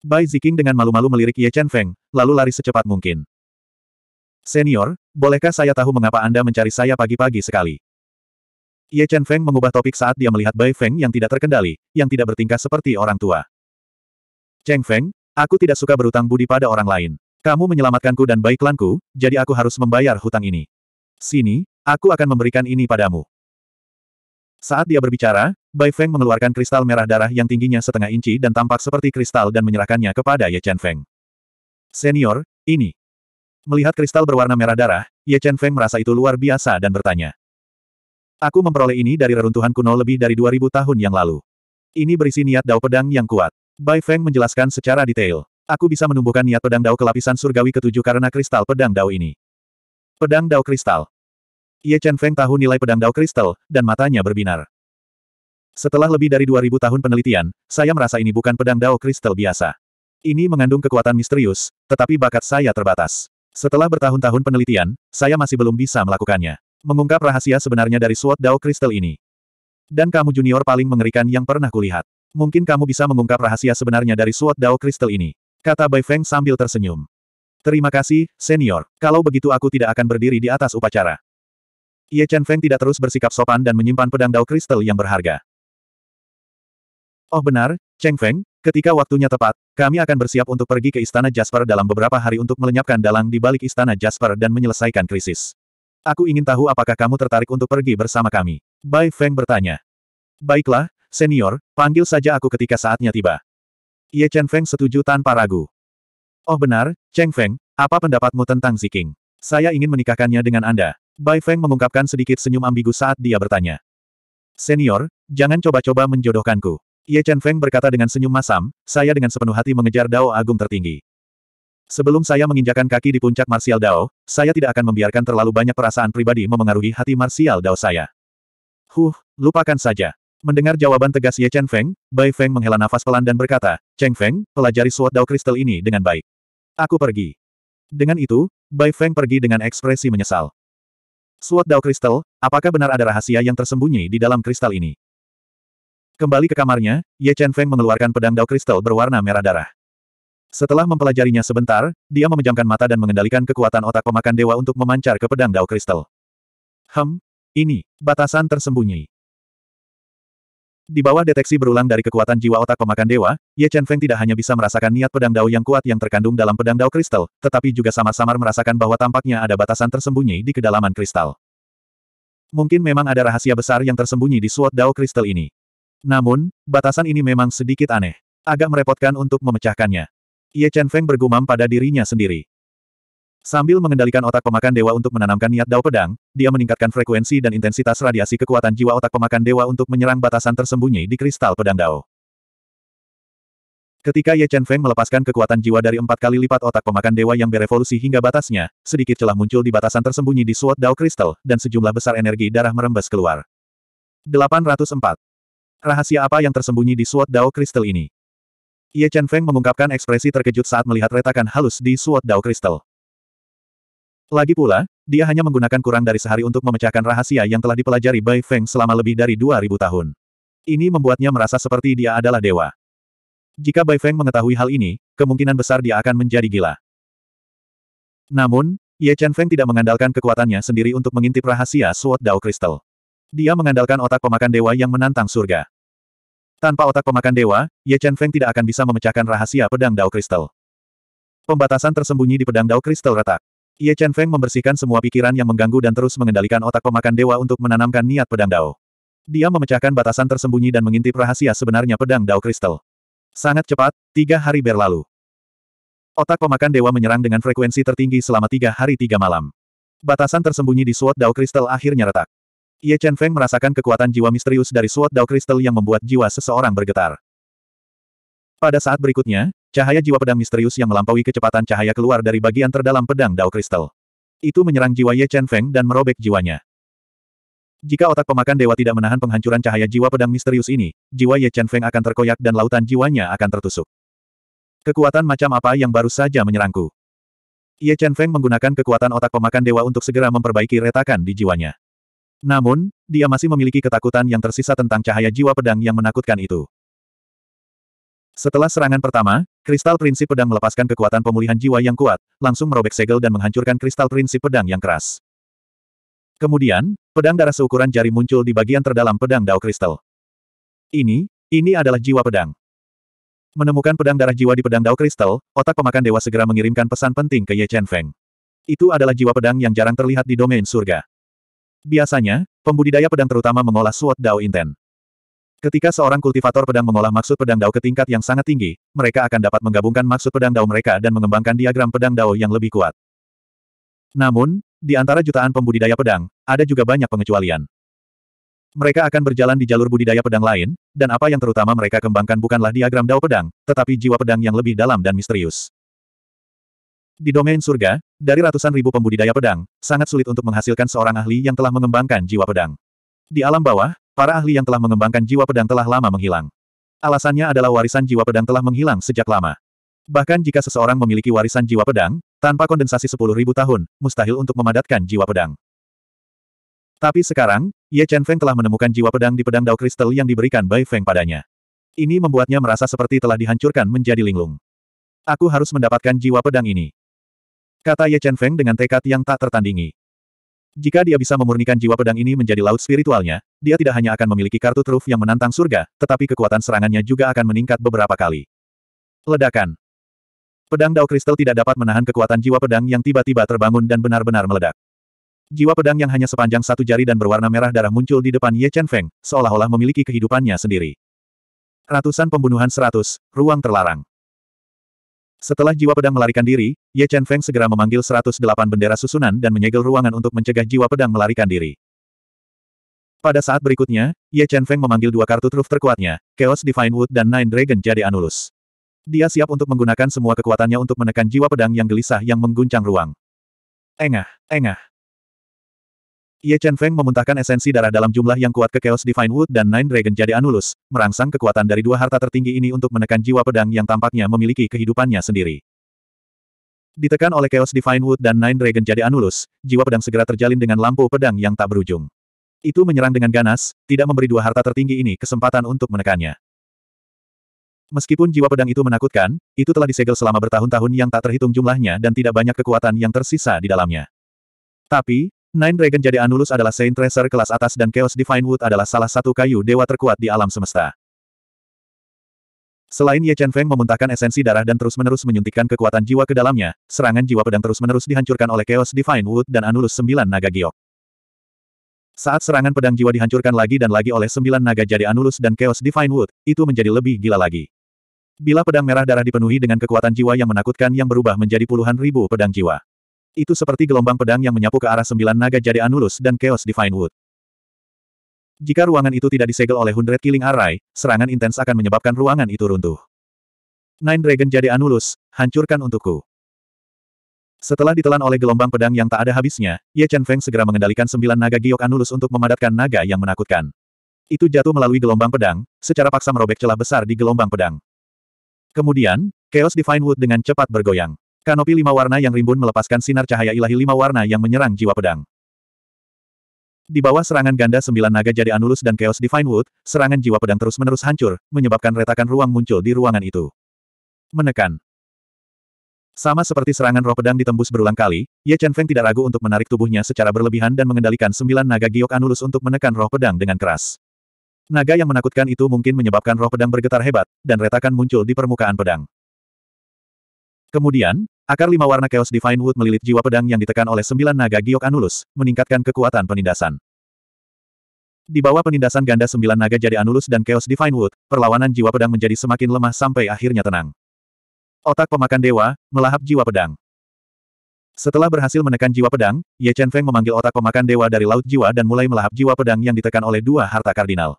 Speaker 1: Bai Ziking dengan malu-malu melirik Ye Chen Feng, lalu lari secepat mungkin. Senior, bolehkah saya tahu mengapa Anda mencari saya pagi-pagi sekali? Ye Chen Feng mengubah topik saat dia melihat Bai Feng yang tidak terkendali, yang tidak bertingkah seperti orang tua. Cheng Feng, aku tidak suka berutang budi pada orang lain. Kamu menyelamatkanku dan Bai klanku, jadi aku harus membayar hutang ini. Sini, aku akan memberikan ini padamu. Saat dia berbicara, Bai Feng mengeluarkan kristal merah darah yang tingginya setengah inci dan tampak seperti kristal dan menyerahkannya kepada Ye Chen Feng. Senior, ini. Melihat kristal berwarna merah darah, Ye Chen Feng merasa itu luar biasa dan bertanya. Aku memperoleh ini dari reruntuhan kuno lebih dari 2000 tahun yang lalu. Ini berisi niat dao pedang yang kuat. Bai Feng menjelaskan secara detail. Aku bisa menumbuhkan niat pedang dao ke lapisan surgawi ketujuh karena kristal pedang dao ini. Pedang dao kristal. Ye Chen Feng tahu nilai pedang dao kristal, dan matanya berbinar. Setelah lebih dari 2000 tahun penelitian, saya merasa ini bukan pedang dao kristal biasa. Ini mengandung kekuatan misterius, tetapi bakat saya terbatas. Setelah bertahun-tahun penelitian, saya masih belum bisa melakukannya. Mengungkap rahasia sebenarnya dari SWOT Dao Crystal ini. Dan kamu junior paling mengerikan yang pernah kulihat. Mungkin kamu bisa mengungkap rahasia sebenarnya dari SWOT Dao Crystal ini. Kata Bai Feng sambil tersenyum. Terima kasih, senior. Kalau begitu aku tidak akan berdiri di atas upacara. Ye Chen Feng tidak terus bersikap sopan dan menyimpan pedang Dao Crystal yang berharga. Oh benar, Cheng Feng, Ketika waktunya tepat, kami akan bersiap untuk pergi ke Istana Jasper dalam beberapa hari untuk melenyapkan dalang di balik Istana Jasper dan menyelesaikan krisis. Aku ingin tahu apakah kamu tertarik untuk pergi bersama kami. Bai Feng bertanya. Baiklah, senior, panggil saja aku ketika saatnya tiba. Ye Chen Feng setuju tanpa ragu. Oh benar, Cheng Feng, apa pendapatmu tentang Ziking? Saya ingin menikahkannya dengan Anda. Bai Feng mengungkapkan sedikit senyum ambigu saat dia bertanya. Senior, jangan coba-coba menjodohkanku. Ye Chen Feng berkata dengan senyum masam, saya dengan sepenuh hati mengejar Dao Agung tertinggi. Sebelum saya menginjakan kaki di puncak Martial Dao, saya tidak akan membiarkan terlalu banyak perasaan pribadi memengaruhi hati Martial Dao saya. Huh, lupakan saja. Mendengar jawaban tegas Ye Chen Feng, Bai Feng menghela nafas pelan dan berkata, Cheng Feng, pelajari suat Dao Kristal ini dengan baik. Aku pergi. Dengan itu, Bai Feng pergi dengan ekspresi menyesal. Suat Dao Kristal, apakah benar ada rahasia yang tersembunyi di dalam kristal ini? Kembali ke kamarnya, Ye Chen Feng mengeluarkan pedang dao kristal berwarna merah darah. Setelah mempelajarinya sebentar, dia memejamkan mata dan mengendalikan kekuatan otak pemakan dewa untuk memancar ke pedang dao kristal. Hem, ini, batasan tersembunyi. Di bawah deteksi berulang dari kekuatan jiwa otak pemakan dewa, Ye Chen Feng tidak hanya bisa merasakan niat pedang dao yang kuat yang terkandung dalam pedang dao kristal, tetapi juga samar-samar merasakan bahwa tampaknya ada batasan tersembunyi di kedalaman kristal. Mungkin memang ada rahasia besar yang tersembunyi di suot dao kristal ini. Namun, batasan ini memang sedikit aneh. Agak merepotkan untuk memecahkannya. Ye Chen Feng bergumam pada dirinya sendiri. Sambil mengendalikan otak pemakan dewa untuk menanamkan niat dao pedang, dia meningkatkan frekuensi dan intensitas radiasi kekuatan jiwa otak pemakan dewa untuk menyerang batasan tersembunyi di kristal pedang dao. Ketika Ye Chen Feng melepaskan kekuatan jiwa dari empat kali lipat otak pemakan dewa yang berevolusi hingga batasnya, sedikit celah muncul di batasan tersembunyi di suat Dao kristal dan sejumlah besar energi darah merembes keluar. 804. Rahasia apa yang tersembunyi di suat dao kristal ini? Ye Chen Feng mengungkapkan ekspresi terkejut saat melihat retakan halus di suat dao kristal. Lagi pula, dia hanya menggunakan kurang dari sehari untuk memecahkan rahasia yang telah dipelajari Bai Feng selama lebih dari 2000 tahun. Ini membuatnya merasa seperti dia adalah dewa. Jika Bai Feng mengetahui hal ini, kemungkinan besar dia akan menjadi gila. Namun, Ye Chen Feng tidak mengandalkan kekuatannya sendiri untuk mengintip rahasia Sword Dao Kristal. Dia mengandalkan otak pemakan dewa yang menantang surga. Tanpa otak pemakan dewa, Ye Chen Feng tidak akan bisa memecahkan rahasia pedang Dao Kristal. Pembatasan tersembunyi di pedang Dao Kristal retak. Ye Chen Feng membersihkan semua pikiran yang mengganggu dan terus mengendalikan otak pemakan dewa untuk menanamkan niat pedang Dao. Dia memecahkan batasan tersembunyi dan mengintip rahasia sebenarnya pedang Dao Kristal. Sangat cepat, tiga hari berlalu. Otak pemakan dewa menyerang dengan frekuensi tertinggi selama tiga hari tiga malam. Batasan tersembunyi di suot Dao Kristal akhirnya retak. Ye Chen Feng merasakan kekuatan jiwa misterius dari Sword Dao Crystal yang membuat jiwa seseorang bergetar. Pada saat berikutnya, cahaya jiwa pedang misterius yang melampaui kecepatan cahaya keluar dari bagian terdalam pedang Dao Crystal. Itu menyerang jiwa Ye Chen Feng dan merobek jiwanya. Jika otak pemakan dewa tidak menahan penghancuran cahaya jiwa pedang misterius ini, jiwa Ye Chen Feng akan terkoyak dan lautan jiwanya akan tertusuk. Kekuatan macam apa yang baru saja menyerangku? Ye Chen Feng menggunakan kekuatan otak pemakan dewa untuk segera memperbaiki retakan di jiwanya. Namun, dia masih memiliki ketakutan yang tersisa tentang cahaya jiwa pedang yang menakutkan itu. Setelah serangan pertama, kristal prinsip pedang melepaskan kekuatan pemulihan jiwa yang kuat, langsung merobek segel dan menghancurkan kristal prinsip pedang yang keras. Kemudian, pedang darah seukuran jari muncul di bagian terdalam pedang dao kristal. Ini, ini adalah jiwa pedang. Menemukan pedang darah jiwa di pedang dao kristal, otak pemakan dewa segera mengirimkan pesan penting ke Ye Chen Feng. Itu adalah jiwa pedang yang jarang terlihat di domain surga. Biasanya, pembudidaya pedang terutama mengolah suot Dao Inten. Ketika seorang kultivator pedang mengolah maksud pedang Dao ke tingkat yang sangat tinggi, mereka akan dapat menggabungkan maksud pedang Dao mereka dan mengembangkan diagram pedang Dao yang lebih kuat. Namun, di antara jutaan pembudidaya pedang, ada juga banyak pengecualian. Mereka akan berjalan di jalur budidaya pedang lain, dan apa yang terutama mereka kembangkan bukanlah diagram Dao pedang, tetapi jiwa pedang yang lebih dalam dan misterius. Di domain surga, dari ratusan ribu pembudidaya pedang, sangat sulit untuk menghasilkan seorang ahli yang telah mengembangkan jiwa pedang. Di alam bawah, para ahli yang telah mengembangkan jiwa pedang telah lama menghilang. Alasannya adalah warisan jiwa pedang telah menghilang sejak lama. Bahkan jika seseorang memiliki warisan jiwa pedang, tanpa kondensasi 10.000 tahun, mustahil untuk memadatkan jiwa pedang. Tapi sekarang, Ye Chen Feng telah menemukan jiwa pedang di pedang Dao Kristal yang diberikan Bai Feng padanya. Ini membuatnya merasa seperti telah dihancurkan menjadi linglung. Aku harus mendapatkan jiwa pedang ini. Kata Ye Chen Feng dengan tekad yang tak tertandingi. Jika dia bisa memurnikan jiwa pedang ini menjadi laut spiritualnya, dia tidak hanya akan memiliki kartu truf yang menantang surga, tetapi kekuatan serangannya juga akan meningkat beberapa kali. Ledakan. Pedang Dao Kristal tidak dapat menahan kekuatan jiwa pedang yang tiba-tiba terbangun dan benar-benar meledak. Jiwa pedang yang hanya sepanjang satu jari dan berwarna merah darah muncul di depan Ye Chen Feng, seolah-olah memiliki kehidupannya sendiri. Ratusan pembunuhan seratus, ruang terlarang. Setelah jiwa pedang melarikan diri, Ye Chen Feng segera memanggil 108 bendera susunan dan menyegel ruangan untuk mencegah jiwa pedang melarikan diri. Pada saat berikutnya, Ye Chen Feng memanggil dua kartu truf terkuatnya, Chaos Divine Wood dan Nine Dragon jadi Anulus. Dia siap untuk menggunakan semua kekuatannya untuk menekan jiwa pedang yang gelisah yang mengguncang ruang. Engah, engah. Ye Chen Feng memuntahkan esensi darah dalam jumlah yang kuat ke Chaos Divine Wood dan Nine Dragon jadi Anulus, merangsang kekuatan dari dua harta tertinggi ini untuk menekan jiwa pedang yang tampaknya memiliki kehidupannya sendiri. Ditekan oleh Chaos Divine Wood dan Nine Dragon jadi Anulus, jiwa pedang segera terjalin dengan lampu pedang yang tak berujung. Itu menyerang dengan ganas, tidak memberi dua harta tertinggi ini kesempatan untuk menekannya. Meskipun jiwa pedang itu menakutkan, itu telah disegel selama bertahun-tahun yang tak terhitung jumlahnya dan tidak banyak kekuatan yang tersisa di dalamnya. Tapi, Nine Dragon jadi Anulus adalah Saint Tracer kelas atas dan Chaos Divine Wood adalah salah satu kayu dewa terkuat di alam semesta. Selain Ye Chen Feng memuntahkan esensi darah dan terus-menerus menyuntikkan kekuatan jiwa ke dalamnya, serangan jiwa pedang terus-menerus dihancurkan oleh Chaos Divine Wood dan Anulus Sembilan Naga Giok. Saat serangan pedang jiwa dihancurkan lagi dan lagi oleh Sembilan Naga jadi Anulus dan Chaos Divine Wood, itu menjadi lebih gila lagi. Bila pedang merah darah dipenuhi dengan kekuatan jiwa yang menakutkan yang berubah menjadi puluhan ribu pedang jiwa. Itu seperti gelombang pedang yang menyapu ke arah sembilan naga jade Anulus dan Chaos Divine Wood. Jika ruangan itu tidak disegel oleh Hundred Killing Array, serangan intens akan menyebabkan ruangan itu runtuh. Nine Dragon jade Anulus, hancurkan untukku. Setelah ditelan oleh gelombang pedang yang tak ada habisnya, Ye Chen Feng segera mengendalikan sembilan naga giok Anulus untuk memadatkan naga yang menakutkan. Itu jatuh melalui gelombang pedang, secara paksa merobek celah besar di gelombang pedang. Kemudian, Chaos Divine Wood dengan cepat bergoyang. Kanopi lima warna yang rimbun melepaskan sinar cahaya ilahi lima warna yang menyerang jiwa pedang. Di bawah serangan ganda sembilan naga jadi Anulus dan Chaos Divine Wood, serangan jiwa pedang terus-menerus hancur, menyebabkan retakan ruang muncul di ruangan itu. Menekan. Sama seperti serangan roh pedang ditembus berulang kali, Ye Chen Feng tidak ragu untuk menarik tubuhnya secara berlebihan dan mengendalikan sembilan naga giok Anulus untuk menekan roh pedang dengan keras. Naga yang menakutkan itu mungkin menyebabkan roh pedang bergetar hebat, dan retakan muncul di permukaan pedang. Kemudian, Akar lima warna Chaos Divine Wood melilit jiwa pedang yang ditekan oleh sembilan naga Giok Anulus, meningkatkan kekuatan penindasan. Di bawah penindasan ganda sembilan naga jadi Anulus dan Chaos Divine Wood, perlawanan jiwa pedang menjadi semakin lemah sampai akhirnya tenang. Otak pemakan dewa, melahap jiwa pedang. Setelah berhasil menekan jiwa pedang, Ye Chen Feng memanggil otak pemakan dewa dari laut jiwa dan mulai melahap jiwa pedang yang ditekan oleh dua harta kardinal.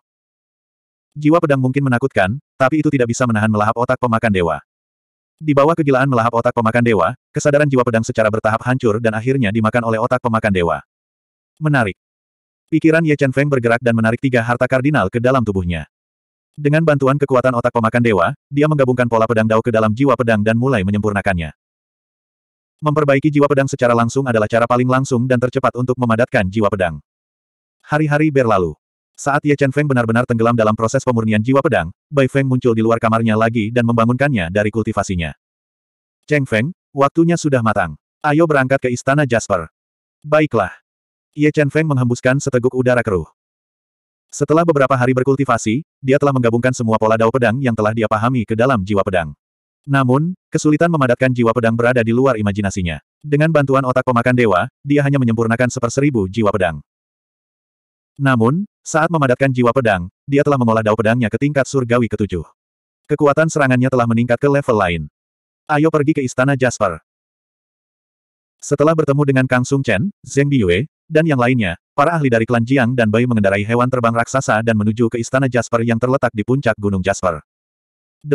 Speaker 1: Jiwa pedang mungkin menakutkan, tapi itu tidak bisa menahan melahap otak pemakan dewa. Di bawah kegilaan melahap otak pemakan dewa, kesadaran jiwa pedang secara bertahap hancur dan akhirnya dimakan oleh otak pemakan dewa. Menarik. Pikiran Ye Chen Feng bergerak dan menarik tiga harta kardinal ke dalam tubuhnya. Dengan bantuan kekuatan otak pemakan dewa, dia menggabungkan pola pedang dao ke dalam jiwa pedang dan mulai menyempurnakannya. Memperbaiki jiwa pedang secara langsung adalah cara paling langsung dan tercepat untuk memadatkan jiwa pedang. Hari-hari berlalu. Saat Ye Chen Feng benar-benar tenggelam dalam proses pemurnian jiwa pedang, Bai Feng muncul di luar kamarnya lagi dan membangunkannya dari kultivasinya. Cheng Feng, waktunya sudah matang. Ayo berangkat ke istana Jasper. Baiklah. Ye Chen Feng menghembuskan seteguk udara keruh. Setelah beberapa hari berkultivasi, dia telah menggabungkan semua pola dao pedang yang telah dia pahami ke dalam jiwa pedang. Namun, kesulitan memadatkan jiwa pedang berada di luar imajinasinya. Dengan bantuan otak pemakan dewa, dia hanya menyempurnakan seperseribu jiwa pedang. Namun, saat memadatkan jiwa pedang, dia telah mengolah dao pedangnya ke tingkat surgawi ketujuh. Kekuatan serangannya telah meningkat ke level lain. Ayo pergi ke istana Jasper. Setelah bertemu dengan Kang Sung Chen, Zheng Biyue, dan yang lainnya, para ahli dari klan Jiang dan Bai mengendarai hewan terbang raksasa dan menuju ke istana Jasper yang terletak di puncak Gunung Jasper. 805.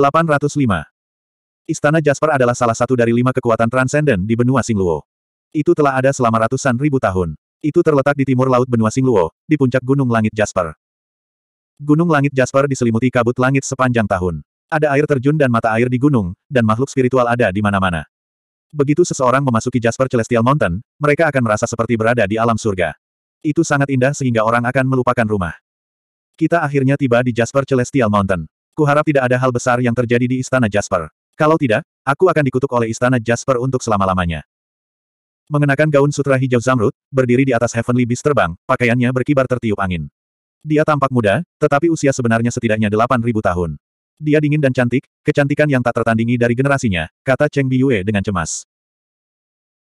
Speaker 1: Istana Jasper adalah salah satu dari lima kekuatan transenden di benua Singluo. Itu telah ada selama ratusan ribu tahun. Itu terletak di timur laut benua Singluo, di puncak Gunung Langit Jasper. Gunung Langit Jasper diselimuti kabut langit sepanjang tahun. Ada air terjun dan mata air di gunung, dan makhluk spiritual ada di mana-mana. Begitu seseorang memasuki Jasper Celestial Mountain, mereka akan merasa seperti berada di alam surga. Itu sangat indah sehingga orang akan melupakan rumah. Kita akhirnya tiba di Jasper Celestial Mountain. Kuharap tidak ada hal besar yang terjadi di Istana Jasper. Kalau tidak, aku akan dikutuk oleh Istana Jasper untuk selama-lamanya. Mengenakan gaun sutra hijau zamrud, berdiri di atas Heavenly Beast terbang, pakaiannya berkibar tertiup angin. Dia tampak muda, tetapi usia sebenarnya setidaknya 8.000 tahun. Dia dingin dan cantik, kecantikan yang tak tertandingi dari generasinya, kata Cheng Biyue dengan cemas.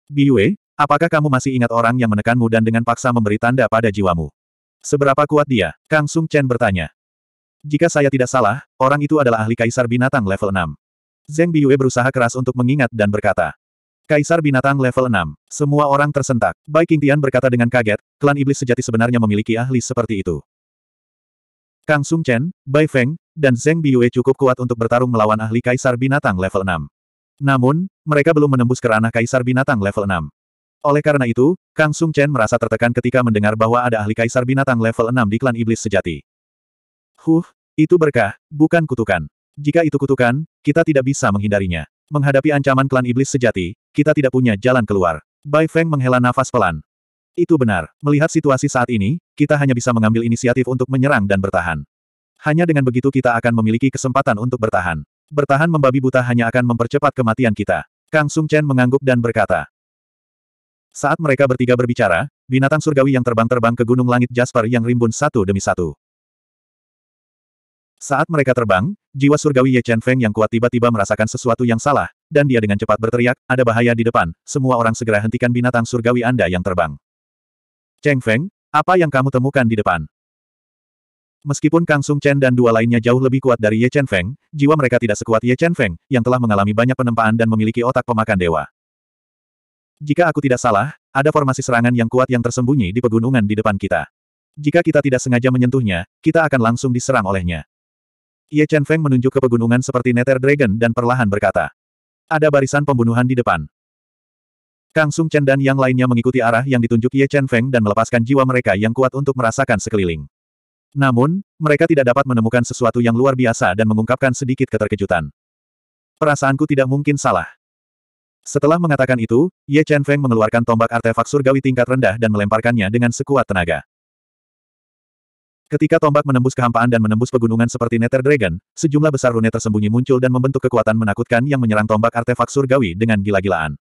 Speaker 1: Biyue, apakah kamu masih ingat orang yang menekanmu dan dengan paksa memberi tanda pada jiwamu? Seberapa kuat dia? Kang Sung Chen bertanya. Jika saya tidak salah, orang itu adalah ahli kaisar binatang level 6. Zeng Biyue berusaha keras untuk mengingat dan berkata, Kaisar Binatang level 6. Semua orang tersentak. Bai Qingtian berkata dengan kaget, klan iblis sejati sebenarnya memiliki ahli seperti itu. Kang Sung Chen, Bai Feng, dan Zeng Biyue cukup kuat untuk bertarung melawan ahli Kaisar Binatang level 6. Namun, mereka belum menembus ke ranah Kaisar Binatang level 6. Oleh karena itu, Kang Sung Chen merasa tertekan ketika mendengar bahwa ada ahli Kaisar Binatang level 6 di klan iblis sejati. Huh, itu berkah, bukan kutukan. Jika itu kutukan, kita tidak bisa menghindarinya. Menghadapi ancaman klan iblis sejati, kita tidak punya jalan keluar. Bai Feng menghela nafas pelan. Itu benar. Melihat situasi saat ini, kita hanya bisa mengambil inisiatif untuk menyerang dan bertahan. Hanya dengan begitu kita akan memiliki kesempatan untuk bertahan. Bertahan membabi buta hanya akan mempercepat kematian kita. Kang Sung Chen mengangguk dan berkata. Saat mereka bertiga berbicara, binatang surgawi yang terbang-terbang ke Gunung Langit Jasper yang rimbun satu demi satu. Saat mereka terbang, jiwa surgawi Ye Chen Feng yang kuat tiba-tiba merasakan sesuatu yang salah, dan dia dengan cepat berteriak, ada bahaya di depan, semua orang segera hentikan binatang surgawi Anda yang terbang. Cheng Feng, apa yang kamu temukan di depan? Meskipun Kang Sung Chen dan dua lainnya jauh lebih kuat dari Ye Chen Feng, jiwa mereka tidak sekuat Ye Chen Feng, yang telah mengalami banyak penempaan dan memiliki otak pemakan dewa. Jika aku tidak salah, ada formasi serangan yang kuat yang tersembunyi di pegunungan di depan kita. Jika kita tidak sengaja menyentuhnya, kita akan langsung diserang olehnya. Ye Chen Feng menunjuk ke pegunungan seperti Nether Dragon dan perlahan berkata. Ada barisan pembunuhan di depan. Kang Sung Chen dan yang lainnya mengikuti arah yang ditunjuk Ye Chen Feng dan melepaskan jiwa mereka yang kuat untuk merasakan sekeliling. Namun, mereka tidak dapat menemukan sesuatu yang luar biasa dan mengungkapkan sedikit keterkejutan. Perasaanku tidak mungkin salah. Setelah mengatakan itu, Ye Chen Feng mengeluarkan tombak artefak surgawi tingkat rendah dan melemparkannya dengan sekuat tenaga. Ketika tombak menembus kehampaan dan menembus pegunungan seperti Nether Dragon, sejumlah besar rune tersembunyi muncul dan membentuk kekuatan menakutkan yang menyerang tombak artefak surgawi dengan gila-gilaan.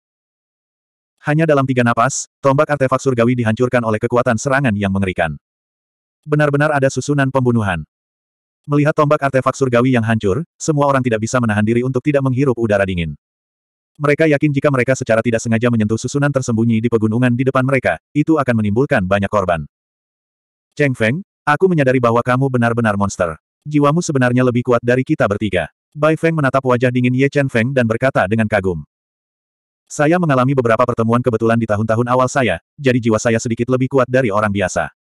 Speaker 1: Hanya dalam tiga napas, tombak artefak surgawi dihancurkan oleh kekuatan serangan yang mengerikan. Benar-benar ada susunan pembunuhan. Melihat tombak artefak surgawi yang hancur, semua orang tidak bisa menahan diri untuk tidak menghirup udara dingin. Mereka yakin jika mereka secara tidak sengaja menyentuh susunan tersembunyi di pegunungan di depan mereka, itu akan menimbulkan banyak korban. Cheng Feng, Aku menyadari bahwa kamu benar-benar monster. Jiwamu sebenarnya lebih kuat dari kita bertiga. Bai Feng menatap wajah dingin Ye Chen Feng dan berkata dengan kagum. Saya mengalami beberapa pertemuan kebetulan di tahun-tahun awal saya, jadi jiwa saya sedikit lebih kuat dari orang biasa.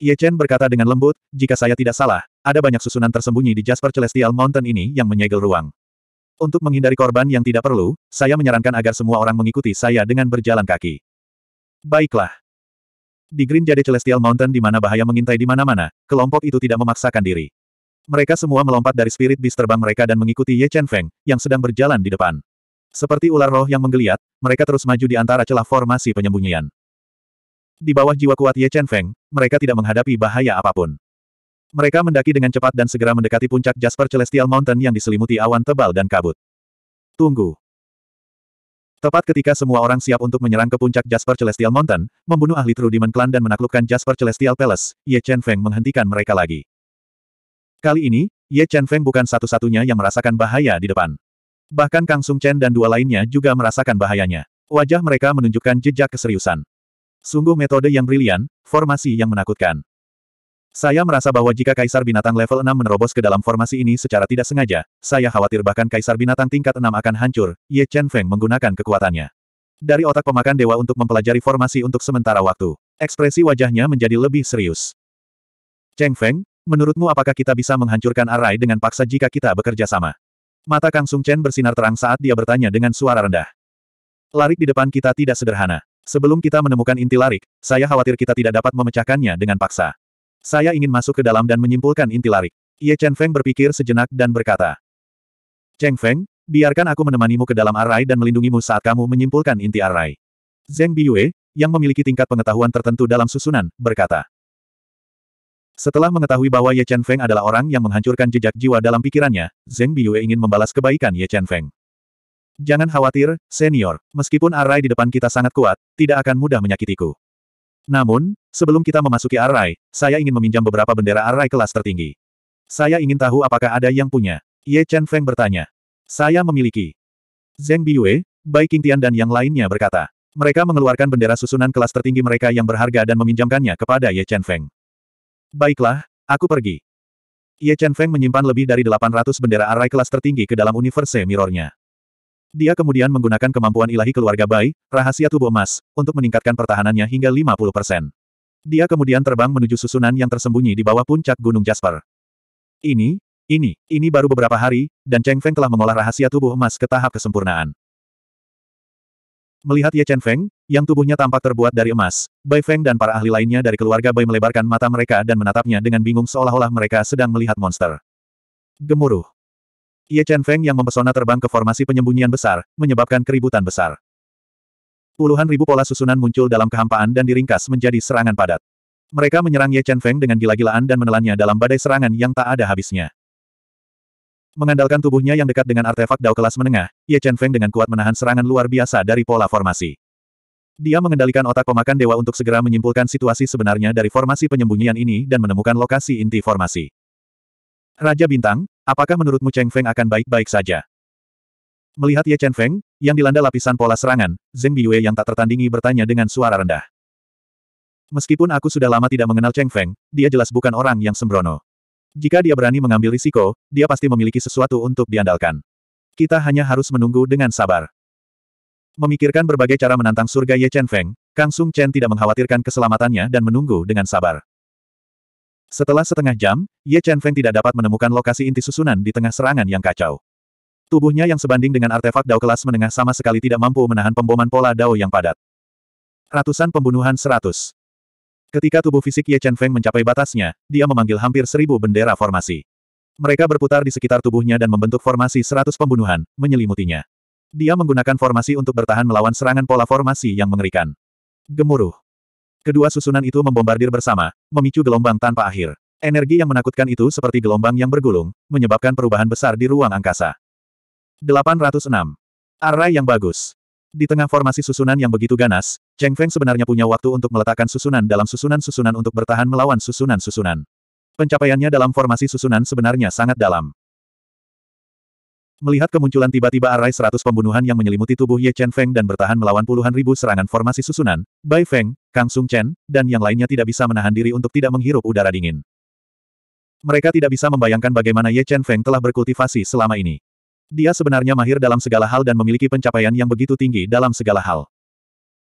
Speaker 1: Ye Chen berkata dengan lembut, jika saya tidak salah, ada banyak susunan tersembunyi di Jasper Celestial Mountain ini yang menyegel ruang. Untuk menghindari korban yang tidak perlu, saya menyarankan agar semua orang mengikuti saya dengan berjalan kaki. Baiklah. Di Green Jade Celestial Mountain di mana bahaya mengintai di mana-mana, kelompok itu tidak memaksakan diri. Mereka semua melompat dari Spirit Beast terbang mereka dan mengikuti Ye Chen Feng, yang sedang berjalan di depan. Seperti ular roh yang menggeliat, mereka terus maju di antara celah formasi penyembunyian. Di bawah jiwa kuat Ye Chen Feng, mereka tidak menghadapi bahaya apapun. Mereka mendaki dengan cepat dan segera mendekati puncak Jasper Celestial Mountain yang diselimuti awan tebal dan kabut. Tunggu, Tepat ketika semua orang siap untuk menyerang ke puncak Jasper Celestial Mountain, membunuh ahli True Demon Clan dan menaklukkan Jasper Celestial Palace, Ye Chen Feng menghentikan mereka lagi. Kali ini, Ye Chen Feng bukan satu-satunya yang merasakan bahaya di depan. Bahkan Kang Sung Chen dan dua lainnya juga merasakan bahayanya. Wajah mereka menunjukkan jejak keseriusan. Sungguh metode yang brilian, formasi yang menakutkan. Saya merasa bahwa jika Kaisar Binatang level 6 menerobos ke dalam formasi ini secara tidak sengaja, saya khawatir bahkan Kaisar Binatang tingkat 6 akan hancur, Ye Chen Feng menggunakan kekuatannya. Dari otak pemakan dewa untuk mempelajari formasi untuk sementara waktu, ekspresi wajahnya menjadi lebih serius. Cheng Feng, menurutmu apakah kita bisa menghancurkan Arai dengan paksa jika kita bekerja sama? Mata Kang Sung Chen bersinar terang saat dia bertanya dengan suara rendah. Larik di depan kita tidak sederhana. Sebelum kita menemukan inti larik, saya khawatir kita tidak dapat memecahkannya dengan paksa. Saya ingin masuk ke dalam dan menyimpulkan inti larik. Ye Chen Feng berpikir sejenak dan berkata. Cheng Feng, biarkan aku menemanimu ke dalam arai dan melindungimu saat kamu menyimpulkan inti arai. Zeng Biyue, yang memiliki tingkat pengetahuan tertentu dalam susunan, berkata. Setelah mengetahui bahwa Ye Chen Feng adalah orang yang menghancurkan jejak jiwa dalam pikirannya, Zeng Biyue ingin membalas kebaikan Ye Chen Feng. Jangan khawatir, senior. Meskipun arai di depan kita sangat kuat, tidak akan mudah menyakitiku. Namun, sebelum kita memasuki Arai, saya ingin meminjam beberapa bendera Arai kelas tertinggi. Saya ingin tahu apakah ada yang punya. Ye Chen Feng bertanya. Saya memiliki. Zheng Biyue, Bai Qingtian dan yang lainnya berkata. Mereka mengeluarkan bendera susunan kelas tertinggi mereka yang berharga dan meminjamkannya kepada Ye Chen Feng. Baiklah, aku pergi. Ye Chen Feng menyimpan lebih dari 800 bendera Arai kelas tertinggi ke dalam universe mirrornya. Dia kemudian menggunakan kemampuan ilahi keluarga Bai, rahasia tubuh emas, untuk meningkatkan pertahanannya hingga 50%. Dia kemudian terbang menuju susunan yang tersembunyi di bawah puncak Gunung Jasper. Ini, ini, ini baru beberapa hari, dan Cheng Feng telah mengolah rahasia tubuh emas ke tahap kesempurnaan. Melihat Ye Chen Feng, yang tubuhnya tampak terbuat dari emas, Bai Feng dan para ahli lainnya dari keluarga Bai melebarkan mata mereka dan menatapnya dengan bingung seolah-olah mereka sedang melihat monster. Gemuruh. Ye Chen Feng yang mempesona terbang ke formasi penyembunyian besar, menyebabkan keributan besar. Puluhan ribu pola susunan muncul dalam kehampaan dan diringkas menjadi serangan padat. Mereka menyerang Ye Chen Feng dengan gila-gilaan dan menelannya dalam badai serangan yang tak ada habisnya. Mengandalkan tubuhnya yang dekat dengan artefak Dao kelas menengah, Ye Chen Feng dengan kuat menahan serangan luar biasa dari pola formasi. Dia mengendalikan otak pemakan dewa untuk segera menyimpulkan situasi sebenarnya dari formasi penyembunyian ini dan menemukan lokasi inti formasi. Raja Bintang, apakah menurutmu Cheng Feng akan baik-baik saja? Melihat Ye Chen Feng, yang dilanda lapisan pola serangan, Zeng Yue yang tak tertandingi bertanya dengan suara rendah. Meskipun aku sudah lama tidak mengenal Cheng Feng, dia jelas bukan orang yang sembrono. Jika dia berani mengambil risiko, dia pasti memiliki sesuatu untuk diandalkan. Kita hanya harus menunggu dengan sabar. Memikirkan berbagai cara menantang surga Ye Chen Feng, Kang Sung Chen tidak mengkhawatirkan keselamatannya dan menunggu dengan sabar. Setelah setengah jam, Ye Chen Feng tidak dapat menemukan lokasi inti susunan di tengah serangan yang kacau. Tubuhnya yang sebanding dengan artefak Dao kelas menengah sama sekali tidak mampu menahan pemboman pola Dao yang padat. Ratusan pembunuhan seratus. Ketika tubuh fisik Ye Chen Feng mencapai batasnya, dia memanggil hampir seribu bendera formasi. Mereka berputar di sekitar tubuhnya dan membentuk formasi seratus pembunuhan, menyelimutinya. Dia menggunakan formasi untuk bertahan melawan serangan pola formasi yang mengerikan. Gemuruh. Kedua susunan itu membombardir bersama, memicu gelombang tanpa akhir. Energi yang menakutkan itu seperti gelombang yang bergulung, menyebabkan perubahan besar di ruang angkasa. 806. Array yang bagus. Di tengah formasi susunan yang begitu ganas, Cheng Feng sebenarnya punya waktu untuk meletakkan susunan dalam susunan-susunan untuk bertahan melawan susunan-susunan. Pencapaiannya dalam formasi susunan sebenarnya sangat dalam. Melihat kemunculan tiba-tiba arai seratus pembunuhan yang menyelimuti tubuh Ye Chen Feng dan bertahan melawan puluhan ribu serangan formasi susunan, Bai Feng, Kang Sung Chen, dan yang lainnya tidak bisa menahan diri untuk tidak menghirup udara dingin. Mereka tidak bisa membayangkan bagaimana Ye Chen Feng telah berkultivasi selama ini. Dia sebenarnya mahir dalam segala hal dan memiliki pencapaian yang begitu tinggi dalam segala hal.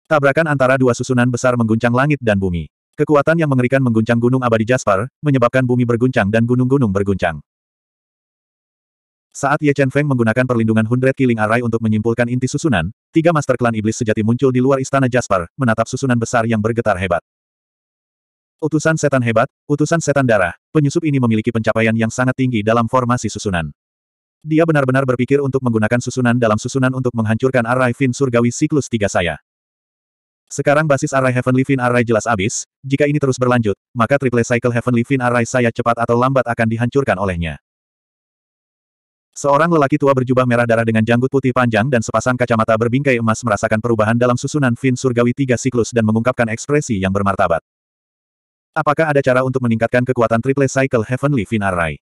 Speaker 1: Tabrakan antara dua susunan besar mengguncang langit dan bumi. Kekuatan yang mengerikan mengguncang gunung abadi Jasper, menyebabkan bumi berguncang dan gunung-gunung berguncang. Saat Ye Chen Feng menggunakan perlindungan Hundred Killing Array untuk menyimpulkan inti susunan, tiga master klan iblis sejati muncul di luar istana Jasper, menatap susunan besar yang bergetar hebat. Utusan setan hebat, utusan setan darah, penyusup ini memiliki pencapaian yang sangat tinggi dalam formasi susunan. Dia benar-benar berpikir untuk menggunakan susunan dalam susunan untuk menghancurkan Array Fin Surgawi Siklus tiga saya. Sekarang basis Array Heavenly Fin Array jelas abis, jika ini terus berlanjut, maka triple cycle Heavenly Fin Array saya cepat atau lambat akan dihancurkan olehnya. Seorang lelaki tua berjubah merah darah dengan janggut putih panjang dan sepasang kacamata berbingkai emas merasakan perubahan dalam susunan fin surgawi tiga siklus dan mengungkapkan ekspresi yang bermartabat. Apakah ada cara untuk meningkatkan kekuatan triple cycle Heavenly Fin Array?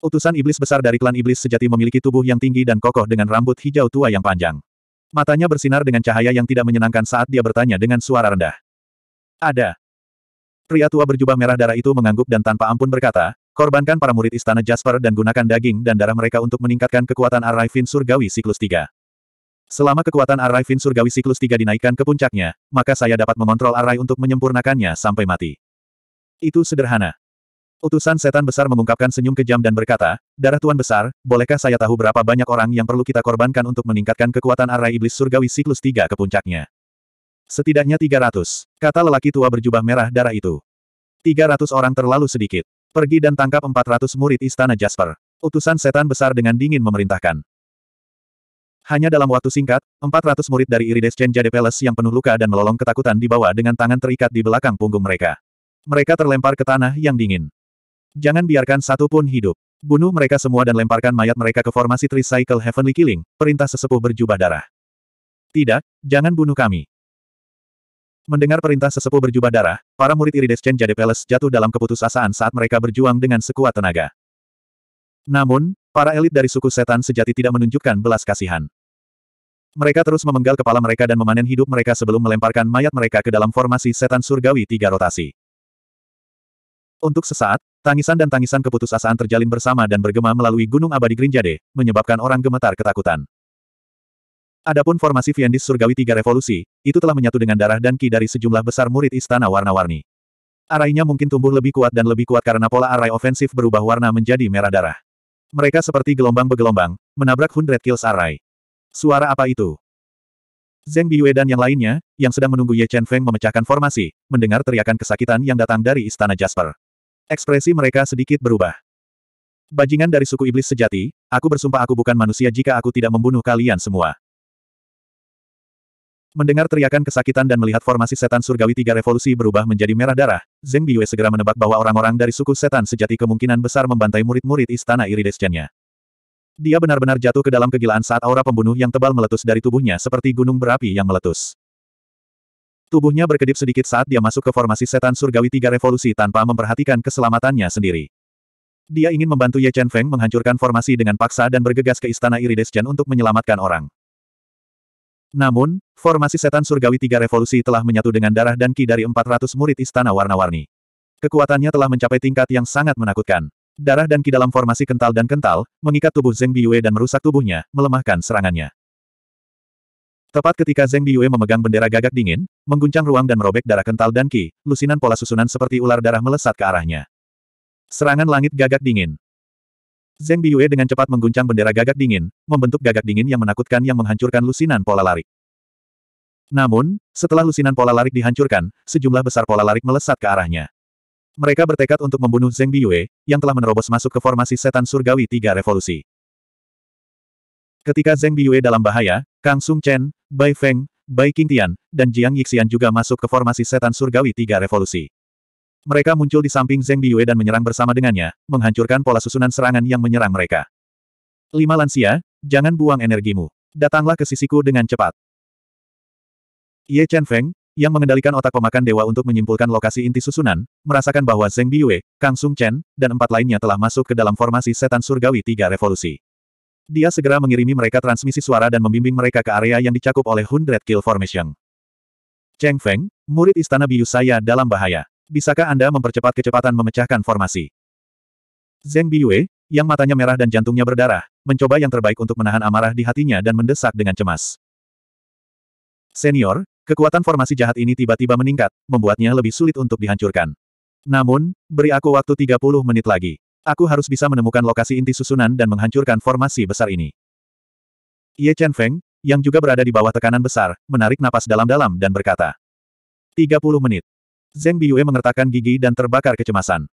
Speaker 1: Utusan iblis besar dari klan iblis sejati memiliki tubuh yang tinggi dan kokoh dengan rambut hijau tua yang panjang. Matanya bersinar dengan cahaya yang tidak menyenangkan saat dia bertanya dengan suara rendah. Ada. Pria tua berjubah merah darah itu mengangguk dan tanpa ampun berkata, Korbankan para murid istana Jasper dan gunakan daging dan darah mereka untuk meningkatkan kekuatan Arrivin Surgawi Siklus 3. Selama kekuatan Arrivin Surgawi Siklus 3 dinaikkan ke puncaknya, maka saya dapat mengontrol arai untuk menyempurnakannya sampai mati. Itu sederhana. Utusan setan besar mengungkapkan senyum kejam dan berkata, Darah Tuan Besar, bolehkah saya tahu berapa banyak orang yang perlu kita korbankan untuk meningkatkan kekuatan arai Iblis Surgawi Siklus 3 ke puncaknya? Setidaknya 300, kata lelaki tua berjubah merah darah itu. 300 orang terlalu sedikit. Pergi dan tangkap 400 murid istana Jasper. Utusan setan besar dengan dingin memerintahkan. Hanya dalam waktu singkat, 400 murid dari Iridescen Jade Palace yang penuh luka dan melolong ketakutan dibawa dengan tangan terikat di belakang punggung mereka. Mereka terlempar ke tanah yang dingin. Jangan biarkan satu pun hidup. Bunuh mereka semua dan lemparkan mayat mereka ke formasi Tricycle Heavenly Killing, perintah sesepuh berjubah darah. Tidak, jangan bunuh kami. Mendengar perintah sesepuh berjubah darah, para murid Iridescent Jade Palace jatuh dalam keputusasaan saat mereka berjuang dengan sekuat tenaga. Namun, para elit dari suku setan sejati tidak menunjukkan belas kasihan. Mereka terus memenggal kepala mereka dan memanen hidup mereka sebelum melemparkan mayat mereka ke dalam formasi setan surgawi tiga rotasi. Untuk sesaat, tangisan dan tangisan keputusasaan terjalin bersama dan bergema melalui gunung abadi Grinjade, menyebabkan orang gemetar ketakutan. Adapun formasi Viandis Surgawi Tiga Revolusi, itu telah menyatu dengan darah dan ki dari sejumlah besar murid istana warna-warni. Arainya mungkin tumbuh lebih kuat dan lebih kuat karena pola arai ofensif berubah warna menjadi merah darah. Mereka seperti gelombang begelombang menabrak hundred kills arai. Suara apa itu? Zeng Biyue dan yang lainnya, yang sedang menunggu Ye Chen Feng memecahkan formasi, mendengar teriakan kesakitan yang datang dari istana Jasper. Ekspresi mereka sedikit berubah. Bajingan dari suku iblis sejati, aku bersumpah aku bukan manusia jika aku tidak membunuh kalian semua. Mendengar teriakan kesakitan dan melihat formasi setan surgawi tiga revolusi berubah menjadi merah darah, Zeng Biyue segera menebak bahwa orang-orang dari suku setan sejati kemungkinan besar membantai murid-murid istana iridescennya. Dia benar-benar jatuh ke dalam kegilaan saat aura pembunuh yang tebal meletus dari tubuhnya seperti gunung berapi yang meletus. Tubuhnya berkedip sedikit saat dia masuk ke formasi setan surgawi tiga revolusi tanpa memperhatikan keselamatannya sendiri. Dia ingin membantu Ye Chen Feng menghancurkan formasi dengan paksa dan bergegas ke istana iridescen untuk menyelamatkan orang. Namun, formasi setan surgawi tiga revolusi telah menyatu dengan darah dan ki dari 400 murid istana warna-warni. Kekuatannya telah mencapai tingkat yang sangat menakutkan. Darah dan ki dalam formasi kental dan kental, mengikat tubuh Zeng Biyue dan merusak tubuhnya, melemahkan serangannya. Tepat ketika Zeng Biyue memegang bendera gagak dingin, mengguncang ruang dan merobek darah kental dan ki, lusinan pola susunan seperti ular darah melesat ke arahnya. Serangan langit gagak dingin. Zeng Biyue dengan cepat mengguncang bendera gagak dingin, membentuk gagak dingin yang menakutkan yang menghancurkan lusinan pola larik. Namun, setelah lusinan pola larik dihancurkan, sejumlah besar pola larik melesat ke arahnya. Mereka bertekad untuk membunuh Zeng Biyue, yang telah menerobos masuk ke formasi setan surgawi tiga revolusi. Ketika Zeng Biyue dalam bahaya, Kang Sung Chen, Bai Feng, Bai Qingtian, dan Jiang Yixian juga masuk ke formasi setan surgawi tiga revolusi. Mereka muncul di samping Zeng Biyue dan menyerang bersama dengannya, menghancurkan pola susunan serangan yang menyerang mereka. Lima lansia, jangan buang energimu. Datanglah ke sisiku dengan cepat. Ye Chen Feng, yang mengendalikan otak pemakan dewa untuk menyimpulkan lokasi inti susunan, merasakan bahwa Zeng Biyue, Kang Sung Chen, dan empat lainnya telah masuk ke dalam formasi setan surgawi tiga revolusi. Dia segera mengirimi mereka transmisi suara dan membimbing mereka ke area yang dicakup oleh Hundred Kill Formation. Cheng Feng, murid istana Biu saya dalam bahaya. Bisakah Anda mempercepat kecepatan memecahkan formasi? Zeng Biyue, yang matanya merah dan jantungnya berdarah, mencoba yang terbaik untuk menahan amarah di hatinya dan mendesak dengan cemas. Senior, kekuatan formasi jahat ini tiba-tiba meningkat, membuatnya lebih sulit untuk dihancurkan. Namun, beri aku waktu 30 menit lagi. Aku harus bisa menemukan lokasi inti susunan dan menghancurkan formasi besar ini. Ye Chen Feng, yang juga berada di bawah tekanan besar, menarik napas dalam-dalam dan berkata. 30 menit. Zeng Biyue mengertakkan gigi dan terbakar kecemasan.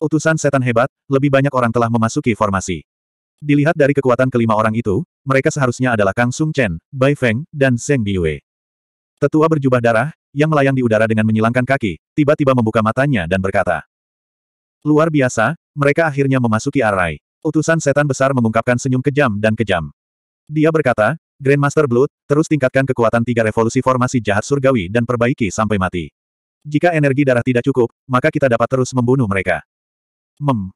Speaker 1: Utusan setan hebat, lebih banyak orang telah memasuki formasi. Dilihat dari kekuatan kelima orang itu, mereka seharusnya adalah Kang Sung Chen, Bai Feng, dan Zeng Biyue. Tetua berjubah darah, yang melayang di udara dengan menyilangkan kaki, tiba-tiba membuka matanya dan berkata. Luar biasa, mereka akhirnya memasuki arai. Utusan setan besar mengungkapkan senyum kejam dan kejam. Dia berkata, Grandmaster Blood, terus tingkatkan kekuatan tiga revolusi formasi jahat surgawi dan perbaiki sampai mati. Jika energi darah tidak cukup, maka kita dapat terus membunuh mereka. Mem.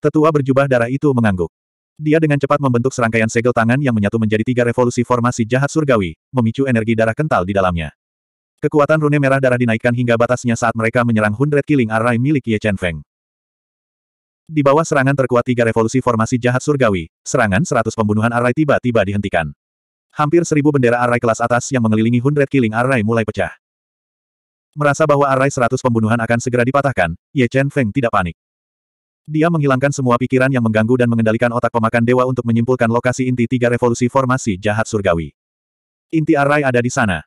Speaker 1: Tetua berjubah darah itu mengangguk. Dia dengan cepat membentuk serangkaian segel tangan yang menyatu menjadi tiga revolusi formasi jahat surgawi, memicu energi darah kental di dalamnya. Kekuatan rune merah darah dinaikkan hingga batasnya saat mereka menyerang Hundred Killing Array milik Ye Chen Feng. Di bawah serangan terkuat tiga revolusi formasi jahat surgawi, serangan 100 pembunuhan Array tiba-tiba dihentikan. Hampir seribu bendera Array kelas atas yang mengelilingi Hundred Killing Array mulai pecah. Merasa bahwa arai seratus pembunuhan akan segera dipatahkan, Ye Chen Feng tidak panik. Dia menghilangkan semua pikiran yang mengganggu dan mengendalikan otak pemakan dewa untuk menyimpulkan lokasi inti tiga revolusi formasi jahat surgawi. Inti arai ada di sana.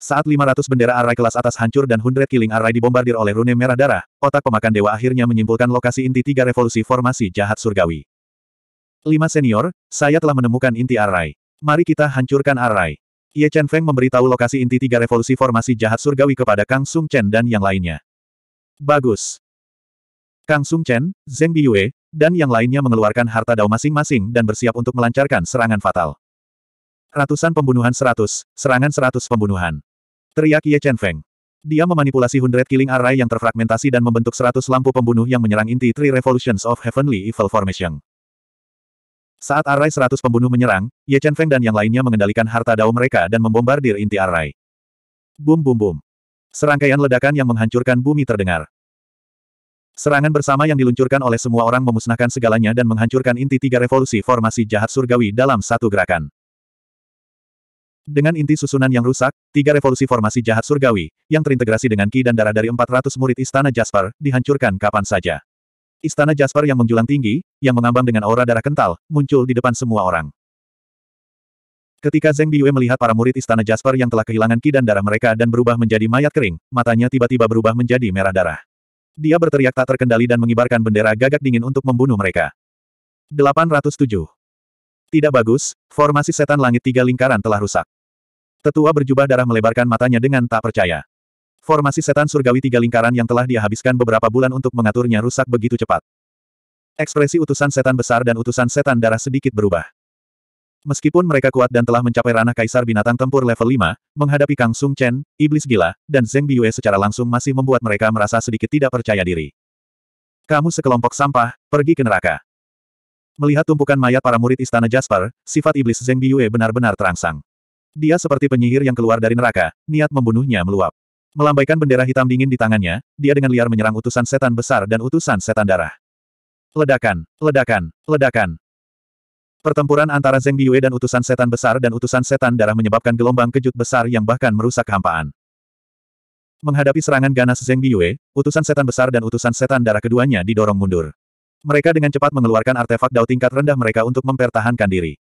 Speaker 1: Saat 500 bendera arai kelas atas hancur dan 100 killing arai dibombardir oleh rune merah darah, otak pemakan dewa akhirnya menyimpulkan lokasi inti tiga revolusi formasi jahat surgawi. Lima senior, saya telah menemukan inti arai. Mari kita hancurkan arai. Ye Chen Feng memberitahu lokasi inti tiga revolusi formasi jahat surgawi kepada Kang Sung Chen dan yang lainnya. Bagus. Kang Sung Chen, Zeng Biyue, dan yang lainnya mengeluarkan harta dao masing-masing dan bersiap untuk melancarkan serangan fatal. Ratusan pembunuhan seratus, serangan seratus pembunuhan. Teriak Ye Chen Feng. Dia memanipulasi Hundred Killing Array yang terfragmentasi dan membentuk seratus lampu pembunuh yang menyerang inti Three Revolutions of Heavenly Evil Formation. Saat Arai 100 pembunuh menyerang, Ye Chen Feng dan yang lainnya mengendalikan harta dao mereka dan membombardir inti Arai. Bum bum bum. Serangkaian ledakan yang menghancurkan bumi terdengar. Serangan bersama yang diluncurkan oleh semua orang memusnahkan segalanya dan menghancurkan inti tiga revolusi formasi jahat surgawi dalam satu gerakan. Dengan inti susunan yang rusak, tiga revolusi formasi jahat surgawi, yang terintegrasi dengan ki dan darah dari 400 murid istana Jasper, dihancurkan kapan saja. Istana Jasper yang menjulang tinggi, yang mengambang dengan aura darah kental, muncul di depan semua orang. Ketika Zeng Biyue melihat para murid Istana Jasper yang telah kehilangan ki dan darah mereka dan berubah menjadi mayat kering, matanya tiba-tiba berubah menjadi merah darah. Dia berteriak tak terkendali dan mengibarkan bendera gagak dingin untuk membunuh mereka. 807. Tidak bagus, formasi setan langit tiga lingkaran telah rusak. Tetua berjubah darah melebarkan matanya dengan tak percaya. Formasi setan surgawi tiga lingkaran yang telah dia habiskan beberapa bulan untuk mengaturnya rusak begitu cepat. Ekspresi utusan setan besar dan utusan setan darah sedikit berubah. Meskipun mereka kuat dan telah mencapai ranah kaisar binatang tempur level 5, menghadapi Kang Sung Chen, Iblis Gila, dan Zeng Biyue secara langsung masih membuat mereka merasa sedikit tidak percaya diri. Kamu sekelompok sampah, pergi ke neraka. Melihat tumpukan mayat para murid istana Jasper, sifat iblis Zeng Biyue benar-benar terangsang. Dia seperti penyihir yang keluar dari neraka, niat membunuhnya meluap. Melambaikan bendera hitam dingin di tangannya, dia dengan liar menyerang utusan setan besar dan utusan setan darah. Ledakan, ledakan, ledakan. Pertempuran antara Zeng Biyue dan utusan setan besar dan utusan setan darah menyebabkan gelombang kejut besar yang bahkan merusak kehampaan. Menghadapi serangan ganas Zeng Biyue, utusan setan besar dan utusan setan darah keduanya didorong mundur. Mereka dengan cepat mengeluarkan artefak dao tingkat rendah mereka untuk mempertahankan diri.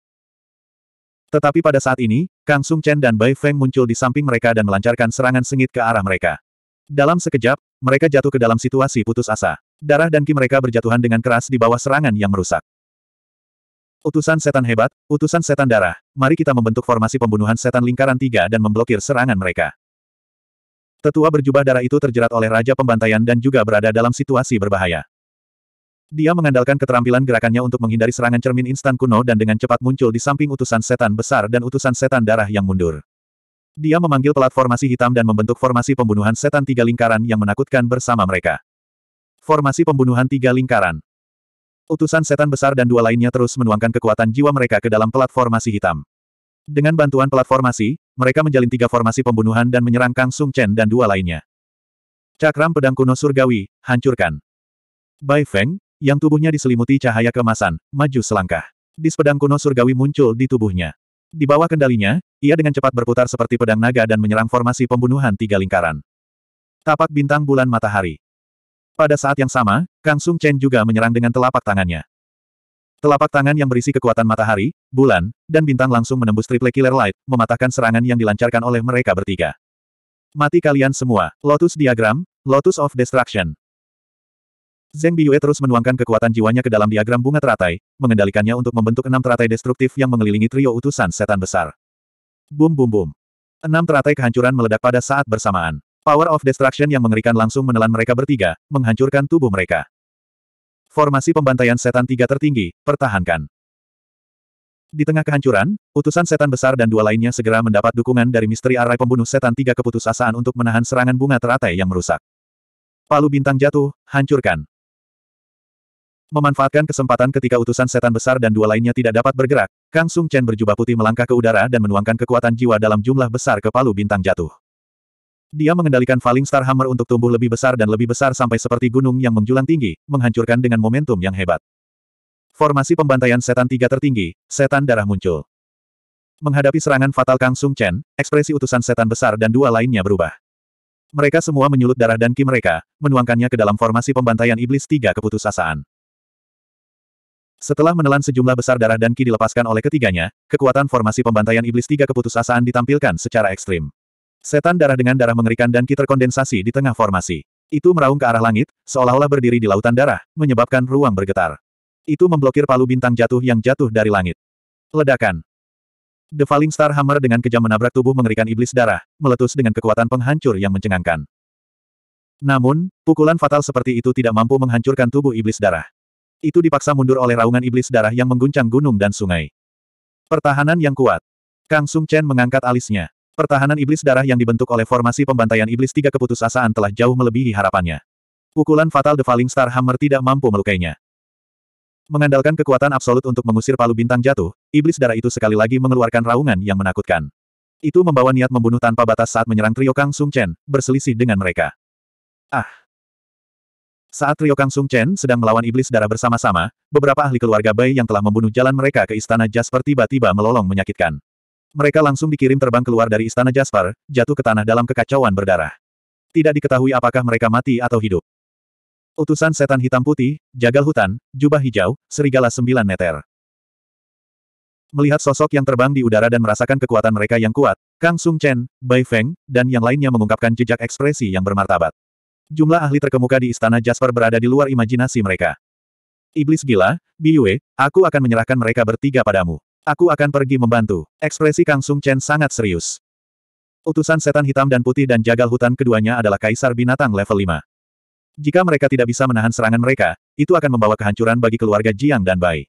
Speaker 1: Tetapi pada saat ini, Kang Sung Chen dan Bai Feng muncul di samping mereka dan melancarkan serangan sengit ke arah mereka. Dalam sekejap, mereka jatuh ke dalam situasi putus asa. Darah dan ki mereka berjatuhan dengan keras di bawah serangan yang merusak. Utusan setan hebat, utusan setan darah, mari kita membentuk formasi pembunuhan setan lingkaran tiga dan memblokir serangan mereka. Tetua berjubah darah itu terjerat oleh Raja Pembantaian dan juga berada dalam situasi berbahaya. Dia mengandalkan keterampilan gerakannya untuk menghindari serangan cermin instan kuno dan dengan cepat muncul di samping utusan setan besar dan utusan setan darah yang mundur. Dia memanggil platformasi hitam dan membentuk formasi pembunuhan setan tiga lingkaran yang menakutkan bersama mereka. Formasi pembunuhan tiga lingkaran. Utusan setan besar dan dua lainnya terus menuangkan kekuatan jiwa mereka ke dalam platformasi hitam. Dengan bantuan platformasi, mereka menjalin tiga formasi pembunuhan dan menyerang Kang Sung Chen dan dua lainnya. Cakram pedang kuno surgawi, hancurkan. Bai Feng, yang tubuhnya diselimuti cahaya kemasan, maju selangkah. Di sepedang kuno surgawi muncul di tubuhnya. Di bawah kendalinya, ia dengan cepat berputar seperti pedang naga dan menyerang formasi pembunuhan tiga lingkaran. Tapak bintang bulan matahari. Pada saat yang sama, Kang Sung Chen juga menyerang dengan telapak tangannya. Telapak tangan yang berisi kekuatan matahari, bulan, dan bintang langsung menembus triple killer light, mematahkan serangan yang dilancarkan oleh mereka bertiga. Mati kalian semua, Lotus Diagram, Lotus of Destruction. Zeng Biyue terus menuangkan kekuatan jiwanya ke dalam diagram bunga teratai, mengendalikannya untuk membentuk enam teratai destruktif yang mengelilingi trio utusan setan besar. Bum bum bum. Enam teratai kehancuran meledak pada saat bersamaan. Power of Destruction yang mengerikan langsung menelan mereka bertiga, menghancurkan tubuh mereka. Formasi pembantaian setan tiga tertinggi, pertahankan. Di tengah kehancuran, utusan setan besar dan dua lainnya segera mendapat dukungan dari misteri arai pembunuh setan tiga keputusasaan untuk menahan serangan bunga teratai yang merusak. Palu bintang jatuh, hancurkan. Memanfaatkan kesempatan ketika utusan setan besar dan dua lainnya tidak dapat bergerak, Kang Sung Chen berjubah putih melangkah ke udara dan menuangkan kekuatan jiwa dalam jumlah besar ke palu bintang jatuh. Dia mengendalikan Falling Star Hammer untuk tumbuh lebih besar dan lebih besar sampai seperti gunung yang menjulang tinggi, menghancurkan dengan momentum yang hebat. Formasi pembantaian setan tiga tertinggi, setan darah muncul. Menghadapi serangan fatal Kang Sung Chen, ekspresi utusan setan besar dan dua lainnya berubah. Mereka semua menyulut darah dan ki mereka, menuangkannya ke dalam formasi pembantaian iblis tiga keputusasaan. Setelah menelan sejumlah besar darah dan ki dilepaskan oleh ketiganya, kekuatan formasi pembantaian iblis tiga keputusasaan ditampilkan secara ekstrim. Setan darah dengan darah mengerikan dan ki terkondensasi di tengah formasi. Itu meraung ke arah langit, seolah-olah berdiri di lautan darah, menyebabkan ruang bergetar. Itu memblokir palu bintang jatuh yang jatuh dari langit. Ledakan. The Falling Star Hammer dengan kejam menabrak tubuh mengerikan iblis darah, meletus dengan kekuatan penghancur yang mencengangkan. Namun, pukulan fatal seperti itu tidak mampu menghancurkan tubuh iblis darah. Itu dipaksa mundur oleh raungan iblis darah yang mengguncang gunung dan sungai. Pertahanan yang kuat. Kang Sung Chen mengangkat alisnya. Pertahanan iblis darah yang dibentuk oleh formasi pembantaian iblis tiga keputusasaan telah jauh melebihi harapannya. Pukulan fatal The Falling Star Hammer tidak mampu melukainya. Mengandalkan kekuatan absolut untuk mengusir palu bintang jatuh, iblis darah itu sekali lagi mengeluarkan raungan yang menakutkan. Itu membawa niat membunuh tanpa batas saat menyerang trio Kang Sung Chen, berselisih dengan mereka. Ah! Saat trio Kang Sung Chen sedang melawan iblis darah bersama-sama, beberapa ahli keluarga Bai yang telah membunuh jalan mereka ke istana Jasper tiba-tiba melolong menyakitkan. Mereka langsung dikirim terbang keluar dari istana Jasper, jatuh ke tanah dalam kekacauan berdarah. Tidak diketahui apakah mereka mati atau hidup. Utusan setan hitam putih, jagal hutan, jubah hijau, serigala sembilan Meter. Melihat sosok yang terbang di udara dan merasakan kekuatan mereka yang kuat, Kang Sung Chen, Bai Feng, dan yang lainnya mengungkapkan jejak ekspresi yang bermartabat jumlah ahli terkemuka di istana Jasper berada di luar imajinasi mereka. Iblis gila, Biyue, aku akan menyerahkan mereka bertiga padamu. Aku akan pergi membantu. Ekspresi Kang Sung Chen sangat serius. Utusan setan hitam dan putih dan jagal hutan keduanya adalah kaisar binatang level 5. Jika mereka tidak bisa menahan serangan mereka, itu akan membawa kehancuran bagi keluarga Jiang dan Bai.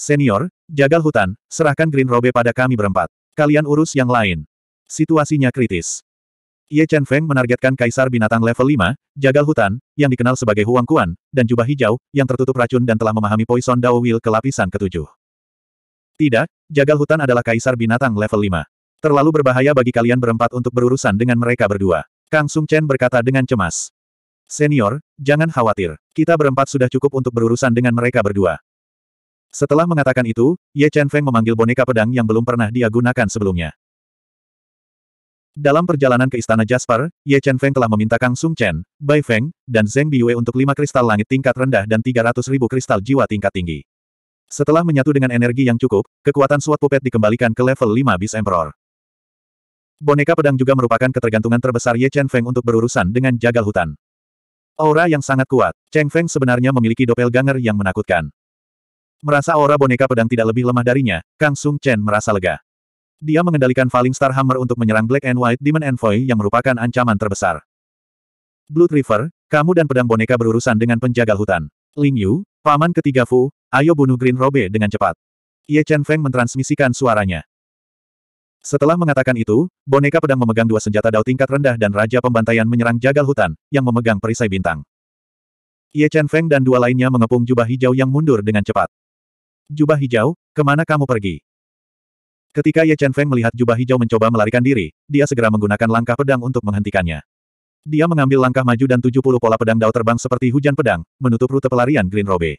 Speaker 1: Senior, jagal hutan, serahkan Green Robe pada kami berempat. Kalian urus yang lain. Situasinya kritis. Ye Chen Feng menargetkan Kaisar Binatang level 5, Jagal Hutan, yang dikenal sebagai Huang Kuan, dan jubah hijau, yang tertutup racun dan telah memahami Poison Dao Will ke lapisan ketujuh. Tidak, Jagal Hutan adalah Kaisar Binatang level 5. Terlalu berbahaya bagi kalian berempat untuk berurusan dengan mereka berdua. Kang Sung Chen berkata dengan cemas. Senior, jangan khawatir. Kita berempat sudah cukup untuk berurusan dengan mereka berdua. Setelah mengatakan itu, Ye Chen Feng memanggil boneka pedang yang belum pernah dia gunakan sebelumnya. Dalam perjalanan ke Istana Jasper, Ye Chen Feng telah meminta Kang Sung Chen, Bai Feng, dan Zeng Biwei untuk lima kristal langit tingkat rendah dan tiga ratus ribu kristal jiwa tingkat tinggi. Setelah menyatu dengan energi yang cukup, kekuatan suat pupet dikembalikan ke level lima bis Emperor. Boneka pedang juga merupakan ketergantungan terbesar Ye Chen Feng untuk berurusan dengan jagal hutan. Aura yang sangat kuat, Cheng Feng sebenarnya memiliki ganger yang menakutkan. Merasa aura boneka pedang tidak lebih lemah darinya, Kang Sung Chen merasa lega. Dia mengendalikan Falling Star Hammer untuk menyerang Black and White Demon Envoy yang merupakan ancaman terbesar. Blood River, kamu dan pedang boneka berurusan dengan penjagal hutan. Ling Yu, paman ketiga Fu, ayo bunuh Green Robe dengan cepat. Ye Chen Feng mentransmisikan suaranya. Setelah mengatakan itu, boneka pedang memegang dua senjata dao tingkat rendah dan Raja Pembantaian menyerang jagal hutan, yang memegang perisai bintang. Ye Chen Feng dan dua lainnya mengepung jubah hijau yang mundur dengan cepat. Jubah hijau, kemana kamu pergi? Ketika Ye Chen Feng melihat jubah hijau mencoba melarikan diri, dia segera menggunakan langkah pedang untuk menghentikannya. Dia mengambil langkah maju dan 70 pola pedang dao terbang seperti hujan pedang, menutup rute pelarian Green Robe.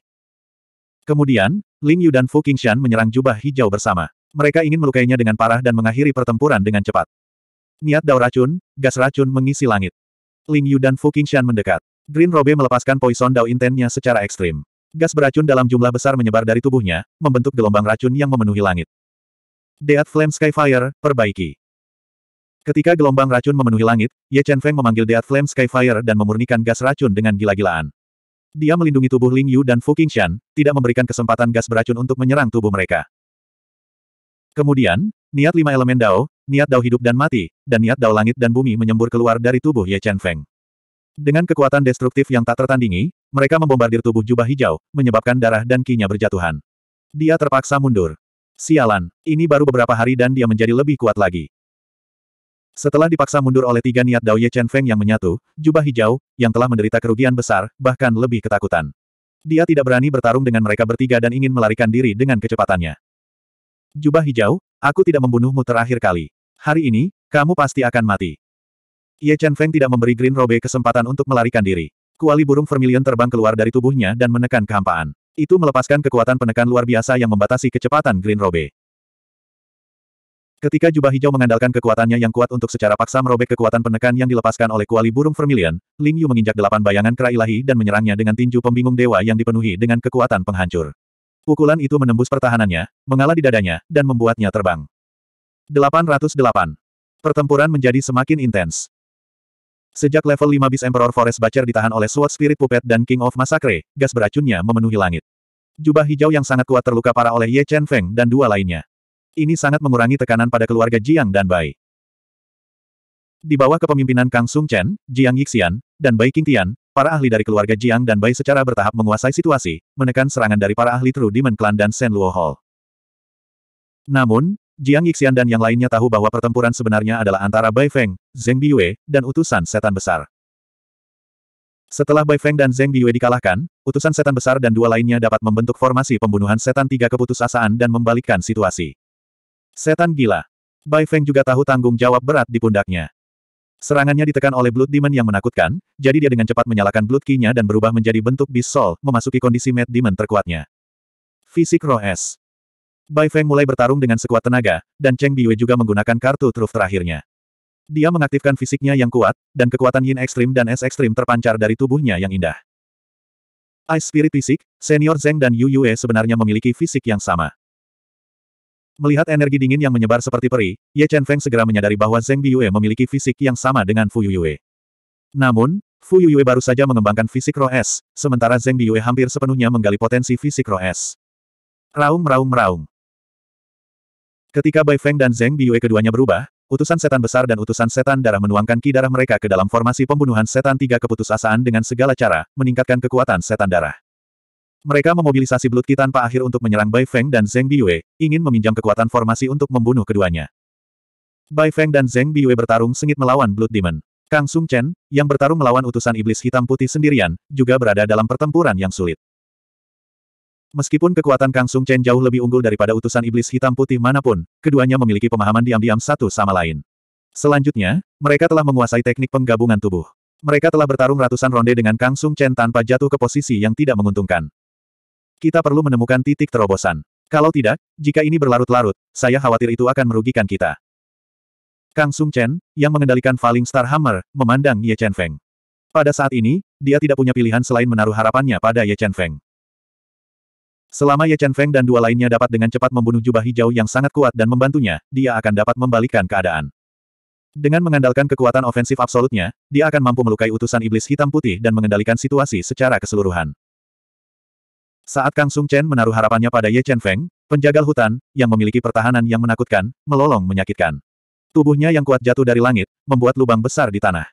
Speaker 1: Kemudian, Ling Yu dan Fu Qingshan menyerang jubah hijau bersama. Mereka ingin melukainya dengan parah dan mengakhiri pertempuran dengan cepat. Niat dao racun, gas racun mengisi langit. Ling Yu dan Fu Qingshan mendekat. Green Robe melepaskan poison dao intennya secara ekstrim. Gas beracun dalam jumlah besar menyebar dari tubuhnya, membentuk gelombang racun yang memenuhi langit. Deat Flame Skyfire, perbaiki. Ketika gelombang racun memenuhi langit, Ye Chen Feng memanggil Deat Flame Skyfire dan memurnikan gas racun dengan gila-gilaan. Dia melindungi tubuh Ling Yu dan Fu Qingshan, tidak memberikan kesempatan gas beracun untuk menyerang tubuh mereka. Kemudian, niat lima elemen Dao, niat Dao hidup dan mati, dan niat Dao langit dan bumi menyembur keluar dari tubuh Ye Chen Feng. Dengan kekuatan destruktif yang tak tertandingi, mereka membombardir tubuh jubah hijau, menyebabkan darah dan kinya berjatuhan. Dia terpaksa mundur. Sialan, ini baru beberapa hari dan dia menjadi lebih kuat lagi. Setelah dipaksa mundur oleh tiga niat Dao Ye Chen Feng yang menyatu, jubah hijau, yang telah menderita kerugian besar, bahkan lebih ketakutan. Dia tidak berani bertarung dengan mereka bertiga dan ingin melarikan diri dengan kecepatannya. Jubah hijau, aku tidak membunuhmu terakhir kali. Hari ini, kamu pasti akan mati. Ye Chen Feng tidak memberi Green Robe kesempatan untuk melarikan diri. Kuali burung vermilion terbang keluar dari tubuhnya dan menekan kehampaan. Itu melepaskan kekuatan penekan luar biasa yang membatasi kecepatan Green Robe. Ketika jubah hijau mengandalkan kekuatannya yang kuat untuk secara paksa merobek kekuatan penekan yang dilepaskan oleh kuali burung vermilion, Ling Yu menginjak delapan bayangan kera ilahi dan menyerangnya dengan tinju pembingung dewa yang dipenuhi dengan kekuatan penghancur. Pukulan itu menembus pertahanannya, mengalah di dadanya, dan membuatnya terbang. 808. Pertempuran menjadi semakin intens. Sejak level 5 bis Emperor Forest Butcher ditahan oleh Sword Spirit Puppet dan King of Massacre, gas beracunnya memenuhi langit jubah hijau yang sangat kuat terluka parah oleh Ye Chen Feng dan dua lainnya. Ini sangat mengurangi tekanan pada keluarga Jiang dan Bai. Di bawah kepemimpinan Kang Sung Chen, Jiang Yixian, dan Bai Qingtian, para ahli dari keluarga Jiang dan Bai secara bertahap menguasai situasi, menekan serangan dari para ahli True Demon Clan dan Shen Luo Hall. Namun, Jiang Yixian dan yang lainnya tahu bahwa pertempuran sebenarnya adalah antara Bai Feng, Zheng Biwei, dan utusan setan besar. Setelah Bai Feng dan Zeng Biwei dikalahkan, utusan setan besar dan dua lainnya dapat membentuk formasi pembunuhan setan tiga keputusasaan dan membalikkan situasi. Setan gila. Bai Feng juga tahu tanggung jawab berat di pundaknya. Serangannya ditekan oleh Blood Demon yang menakutkan, jadi dia dengan cepat menyalakan Blood Key-nya dan berubah menjadi bentuk Beast Soul, memasuki kondisi Mad Demon terkuatnya. Fisik Roh Es. Bai Feng mulai bertarung dengan sekuat tenaga, dan Cheng Biwei juga menggunakan kartu truf terakhirnya. Dia mengaktifkan fisiknya yang kuat, dan kekuatan yin ekstrim dan es ekstrim terpancar dari tubuhnya yang indah. Ice Spirit Fisik, Senior Zeng dan Yu Yue sebenarnya memiliki fisik yang sama. Melihat energi dingin yang menyebar seperti peri, Ye Chen Feng segera menyadari bahwa Zeng Biyue memiliki fisik yang sama dengan Fu Yue. Namun, Fu Yue baru saja mengembangkan fisik roh es, sementara Zeng Biyue hampir sepenuhnya menggali potensi fisik roh es. Raung-raung-raung. Ketika Bai Feng dan Zeng Biyue keduanya berubah, Utusan setan besar dan utusan setan darah menuangkan ki darah mereka ke dalam formasi pembunuhan setan tiga keputusasaan dengan segala cara, meningkatkan kekuatan setan darah. Mereka memobilisasi Blood Ki tanpa akhir untuk menyerang Bai Feng dan Zeng Biwei, ingin meminjam kekuatan formasi untuk membunuh keduanya. Bai Feng dan Zeng Biwei bertarung sengit melawan Blood Demon. Kang Sung Chen, yang bertarung melawan utusan iblis hitam putih sendirian, juga berada dalam pertempuran yang sulit. Meskipun kekuatan Kang Sung Chen jauh lebih unggul daripada utusan iblis hitam putih manapun, keduanya memiliki pemahaman diam-diam satu sama lain. Selanjutnya, mereka telah menguasai teknik penggabungan tubuh. Mereka telah bertarung ratusan ronde dengan Kang Sung Chen tanpa jatuh ke posisi yang tidak menguntungkan. Kita perlu menemukan titik terobosan. Kalau tidak, jika ini berlarut-larut, saya khawatir itu akan merugikan kita. Kang Sung Chen, yang mengendalikan Falling Star Hammer, memandang Ye Chen Feng. Pada saat ini, dia tidak punya pilihan selain menaruh harapannya pada Ye Chen Feng. Selama Ye Chen Feng dan dua lainnya dapat dengan cepat membunuh jubah hijau yang sangat kuat dan membantunya, dia akan dapat membalikkan keadaan. Dengan mengandalkan kekuatan ofensif absolutnya, dia akan mampu melukai utusan iblis hitam putih dan mengendalikan situasi secara keseluruhan. Saat Kang Sung Chen menaruh harapannya pada Ye Chen Feng, penjagal hutan, yang memiliki pertahanan yang menakutkan, melolong menyakitkan. Tubuhnya yang kuat jatuh dari langit, membuat lubang besar di tanah.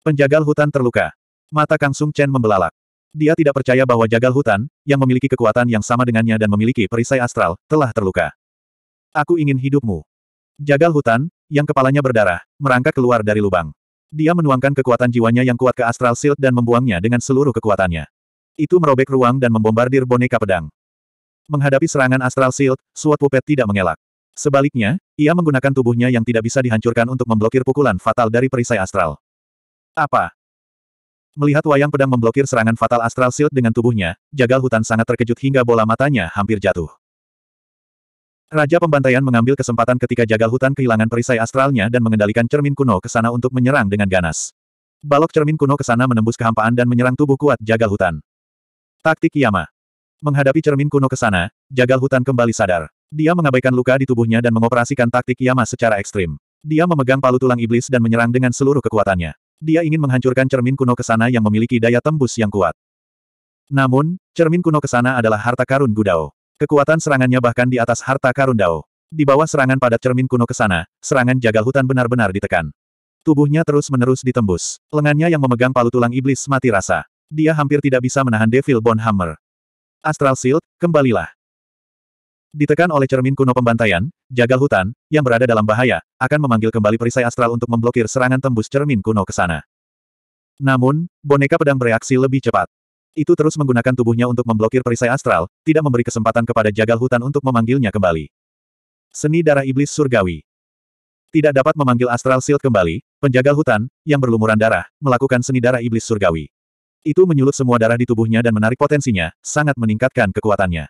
Speaker 1: Penjagal hutan terluka. Mata Kang Sung Chen membelalak. Dia tidak percaya bahwa jagal hutan, yang memiliki kekuatan yang sama dengannya dan memiliki perisai astral, telah terluka. Aku ingin hidupmu. Jagal hutan, yang kepalanya berdarah, merangkak keluar dari lubang. Dia menuangkan kekuatan jiwanya yang kuat ke astral shield dan membuangnya dengan seluruh kekuatannya. Itu merobek ruang dan membombardir boneka pedang. Menghadapi serangan astral shield, Suat Pupet tidak mengelak. Sebaliknya, ia menggunakan tubuhnya yang tidak bisa dihancurkan untuk memblokir pukulan fatal dari perisai astral. Apa? Melihat wayang pedang memblokir serangan Fatal Astral Shield dengan tubuhnya, Jagal Hutan sangat terkejut hingga bola matanya hampir jatuh. Raja Pembantaian mengambil kesempatan ketika Jagal Hutan kehilangan perisai astralnya dan mengendalikan cermin kuno ke sana untuk menyerang dengan ganas. Balok cermin kuno ke sana menembus kehampaan dan menyerang tubuh kuat Jagal Hutan. Taktik Yama. Menghadapi cermin kuno ke sana, Jagal Hutan kembali sadar. Dia mengabaikan luka di tubuhnya dan mengoperasikan taktik Yama secara ekstrim. Dia memegang palu tulang iblis dan menyerang dengan seluruh kekuatannya. Dia ingin menghancurkan cermin kuno kesana yang memiliki daya tembus yang kuat. Namun, cermin kuno kesana adalah harta karun Gudao. Kekuatan serangannya bahkan di atas harta karun Dao. Di bawah serangan padat cermin kuno kesana, serangan jagal hutan benar-benar ditekan. Tubuhnya terus-menerus ditembus. Lengannya yang memegang palu tulang iblis mati rasa. Dia hampir tidak bisa menahan Devil Bone Hammer. Astral Shield, kembalilah. Ditekan oleh cermin kuno pembantaian, jagal hutan, yang berada dalam bahaya, akan memanggil kembali perisai astral untuk memblokir serangan tembus cermin kuno ke sana. Namun, boneka pedang bereaksi lebih cepat. Itu terus menggunakan tubuhnya untuk memblokir perisai astral, tidak memberi kesempatan kepada jagal hutan untuk memanggilnya kembali. Seni darah iblis surgawi. Tidak dapat memanggil astral shield kembali, penjagal hutan, yang berlumuran darah, melakukan seni darah iblis surgawi. Itu menyulut semua darah di tubuhnya dan menarik potensinya, sangat meningkatkan kekuatannya.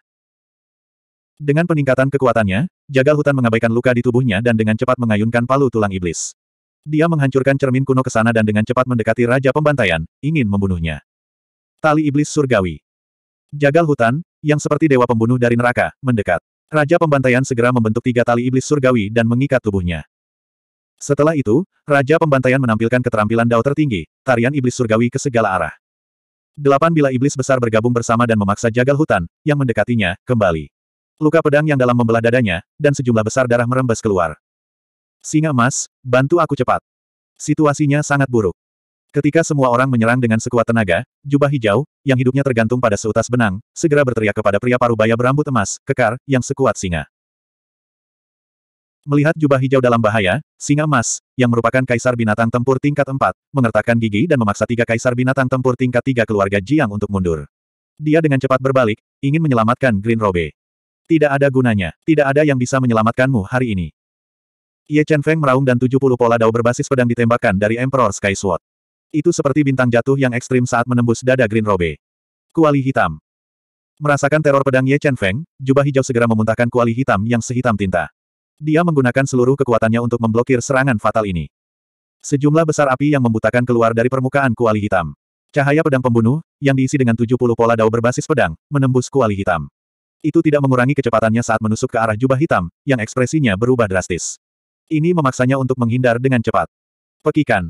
Speaker 1: Dengan peningkatan kekuatannya, jagal hutan mengabaikan luka di tubuhnya dan dengan cepat mengayunkan palu tulang iblis. Dia menghancurkan cermin kuno ke sana dan dengan cepat mendekati Raja Pembantaian, ingin membunuhnya. Tali Iblis Surgawi Jagal hutan, yang seperti dewa pembunuh dari neraka, mendekat. Raja Pembantaian segera membentuk tiga tali iblis surgawi dan mengikat tubuhnya. Setelah itu, Raja Pembantaian menampilkan keterampilan dao tertinggi, tarian iblis surgawi ke segala arah. Delapan bila iblis besar bergabung bersama dan memaksa jagal hutan, yang mendekatinya, kembali. Luka pedang yang dalam membelah dadanya, dan sejumlah besar darah merembes keluar. Singa emas, bantu aku cepat. Situasinya sangat buruk. Ketika semua orang menyerang dengan sekuat tenaga, jubah hijau, yang hidupnya tergantung pada seutas benang, segera berteriak kepada pria parubaya berambut emas, kekar, yang sekuat singa. Melihat jubah hijau dalam bahaya, singa emas, yang merupakan kaisar binatang tempur tingkat 4, mengertakkan gigi dan memaksa tiga kaisar binatang tempur tingkat 3 keluarga Jiang untuk mundur. Dia dengan cepat berbalik, ingin menyelamatkan Green Robe. Tidak ada gunanya. Tidak ada yang bisa menyelamatkanmu hari ini. Ye Chen Feng meraung dan 70 pola dao berbasis pedang ditembakkan dari Emperor Sky Sword. Itu seperti bintang jatuh yang ekstrim saat menembus dada Green Robe. Kuali hitam. Merasakan teror pedang Ye Chen Feng, jubah hijau segera memuntahkan kuali hitam yang sehitam tinta. Dia menggunakan seluruh kekuatannya untuk memblokir serangan fatal ini. Sejumlah besar api yang membutakan keluar dari permukaan kuali hitam. Cahaya pedang pembunuh, yang diisi dengan 70 pola dao berbasis pedang, menembus kuali hitam. Itu tidak mengurangi kecepatannya saat menusuk ke arah jubah hitam, yang ekspresinya berubah drastis. Ini memaksanya untuk menghindar dengan cepat. Pekikan.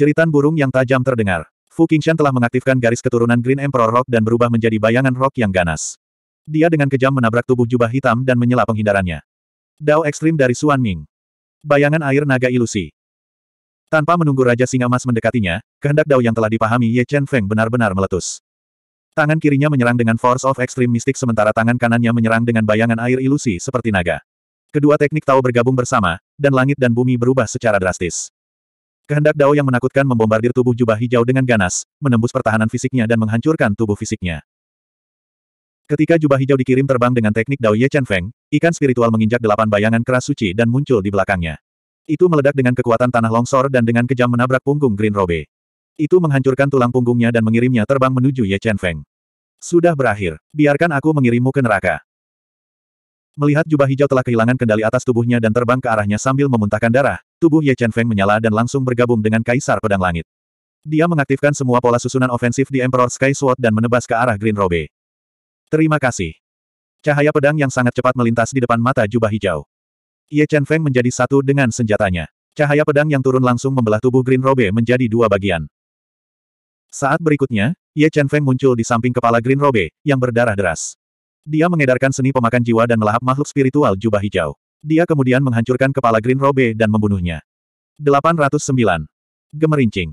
Speaker 1: Ceritan burung yang tajam terdengar. Fu Qingshan telah mengaktifkan garis keturunan Green Emperor Rock dan berubah menjadi bayangan rock yang ganas. Dia dengan kejam menabrak tubuh jubah hitam dan menyela penghindarannya. Dao ekstrim dari Suan Ming. Bayangan air naga ilusi. Tanpa menunggu Raja Singa Emas mendekatinya, kehendak Dao yang telah dipahami Ye Chen Feng benar-benar meletus. Tangan kirinya menyerang dengan Force of Extreme Mystic sementara tangan kanannya menyerang dengan bayangan air ilusi seperti naga. Kedua teknik Tao bergabung bersama, dan langit dan bumi berubah secara drastis. Kehendak Dao yang menakutkan membombardir tubuh jubah hijau dengan ganas, menembus pertahanan fisiknya dan menghancurkan tubuh fisiknya. Ketika jubah hijau dikirim terbang dengan teknik Dao Ye Chen Feng, ikan spiritual menginjak delapan bayangan keras suci dan muncul di belakangnya. Itu meledak dengan kekuatan tanah longsor dan dengan kejam menabrak punggung Green Robe. Itu menghancurkan tulang punggungnya dan mengirimnya terbang menuju Ye Chen Feng. Sudah berakhir. Biarkan aku mengirimmu ke neraka. Melihat jubah hijau telah kehilangan kendali atas tubuhnya dan terbang ke arahnya sambil memuntahkan darah, tubuh Ye Chen Feng menyala dan langsung bergabung dengan Kaisar Pedang Langit. Dia mengaktifkan semua pola susunan ofensif di Emperor Sky Sword dan menebas ke arah Green Robe. Terima kasih. Cahaya pedang yang sangat cepat melintas di depan mata jubah hijau. Ye Chen Feng menjadi satu dengan senjatanya. Cahaya pedang yang turun langsung membelah tubuh Green Robe menjadi dua bagian. Saat berikutnya, Ye Chen Feng muncul di samping kepala Green Robe, yang berdarah deras. Dia mengedarkan seni pemakan jiwa dan melahap makhluk spiritual jubah hijau. Dia kemudian menghancurkan kepala Green Robe dan membunuhnya. 809. Gemerincing.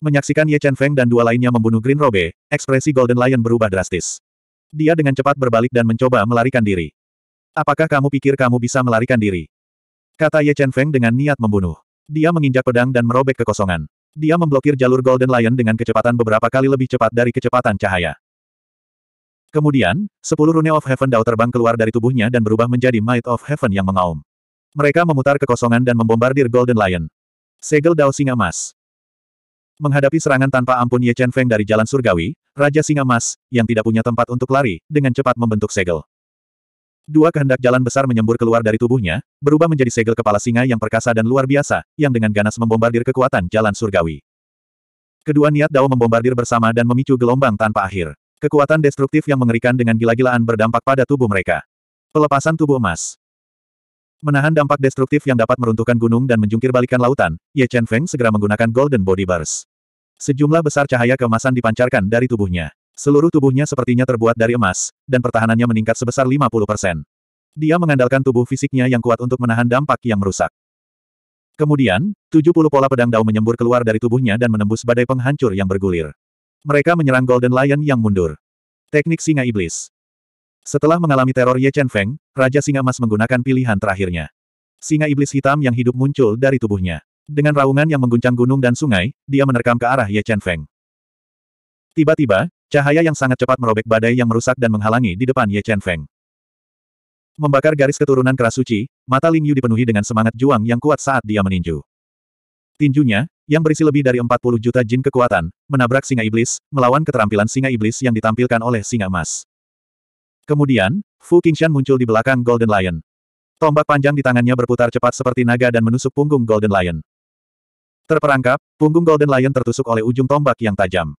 Speaker 1: Menyaksikan Ye Chen Feng dan dua lainnya membunuh Green Robe, ekspresi Golden Lion berubah drastis. Dia dengan cepat berbalik dan mencoba melarikan diri. Apakah kamu pikir kamu bisa melarikan diri? Kata Ye Chen Feng dengan niat membunuh. Dia menginjak pedang dan merobek kekosongan. Dia memblokir jalur Golden Lion dengan kecepatan beberapa kali lebih cepat dari kecepatan cahaya. Kemudian, sepuluh rune of heaven Dao terbang keluar dari tubuhnya dan berubah menjadi Might of Heaven yang mengaum. Mereka memutar kekosongan dan membombardir Golden Lion. Segel Dao Singa Emas. Menghadapi serangan tanpa ampun Ye Chen Feng dari Jalan Surgawi, Raja Singa Mas, yang tidak punya tempat untuk lari, dengan cepat membentuk segel. Dua kehendak jalan besar menyembur keluar dari tubuhnya, berubah menjadi segel kepala singa yang perkasa dan luar biasa, yang dengan ganas membombardir kekuatan jalan surgawi. Kedua niat Dao membombardir bersama dan memicu gelombang tanpa akhir. Kekuatan destruktif yang mengerikan dengan gila-gilaan berdampak pada tubuh mereka. Pelepasan tubuh emas. Menahan dampak destruktif yang dapat meruntuhkan gunung dan menjungkir lautan, Ye Chen Feng segera menggunakan Golden Body Burst. Sejumlah besar cahaya kemasan dipancarkan dari tubuhnya. Seluruh tubuhnya sepertinya terbuat dari emas, dan pertahanannya meningkat sebesar 50%. Dia mengandalkan tubuh fisiknya yang kuat untuk menahan dampak yang merusak. Kemudian, 70 pola pedang Dao menyembur keluar dari tubuhnya dan menembus badai penghancur yang bergulir. Mereka menyerang Golden Lion yang mundur. Teknik Singa Iblis Setelah mengalami teror Ye Chen Feng, Raja Singa Emas menggunakan pilihan terakhirnya. Singa Iblis hitam yang hidup muncul dari tubuhnya. Dengan raungan yang mengguncang gunung dan sungai, dia menerkam ke arah Ye Chen Feng. Tiba-tiba, Cahaya yang sangat cepat merobek badai yang merusak dan menghalangi di depan Ye Chen Feng. Membakar garis keturunan keras suci, mata Ling Yu dipenuhi dengan semangat juang yang kuat saat dia meninju. Tinjunya, yang berisi lebih dari 40 juta jin kekuatan, menabrak singa iblis, melawan keterampilan singa iblis yang ditampilkan oleh singa emas. Kemudian, Fu Qingshan muncul di belakang Golden Lion. Tombak panjang di tangannya berputar cepat seperti naga dan menusuk punggung Golden Lion. Terperangkap, punggung Golden Lion tertusuk oleh ujung tombak yang tajam.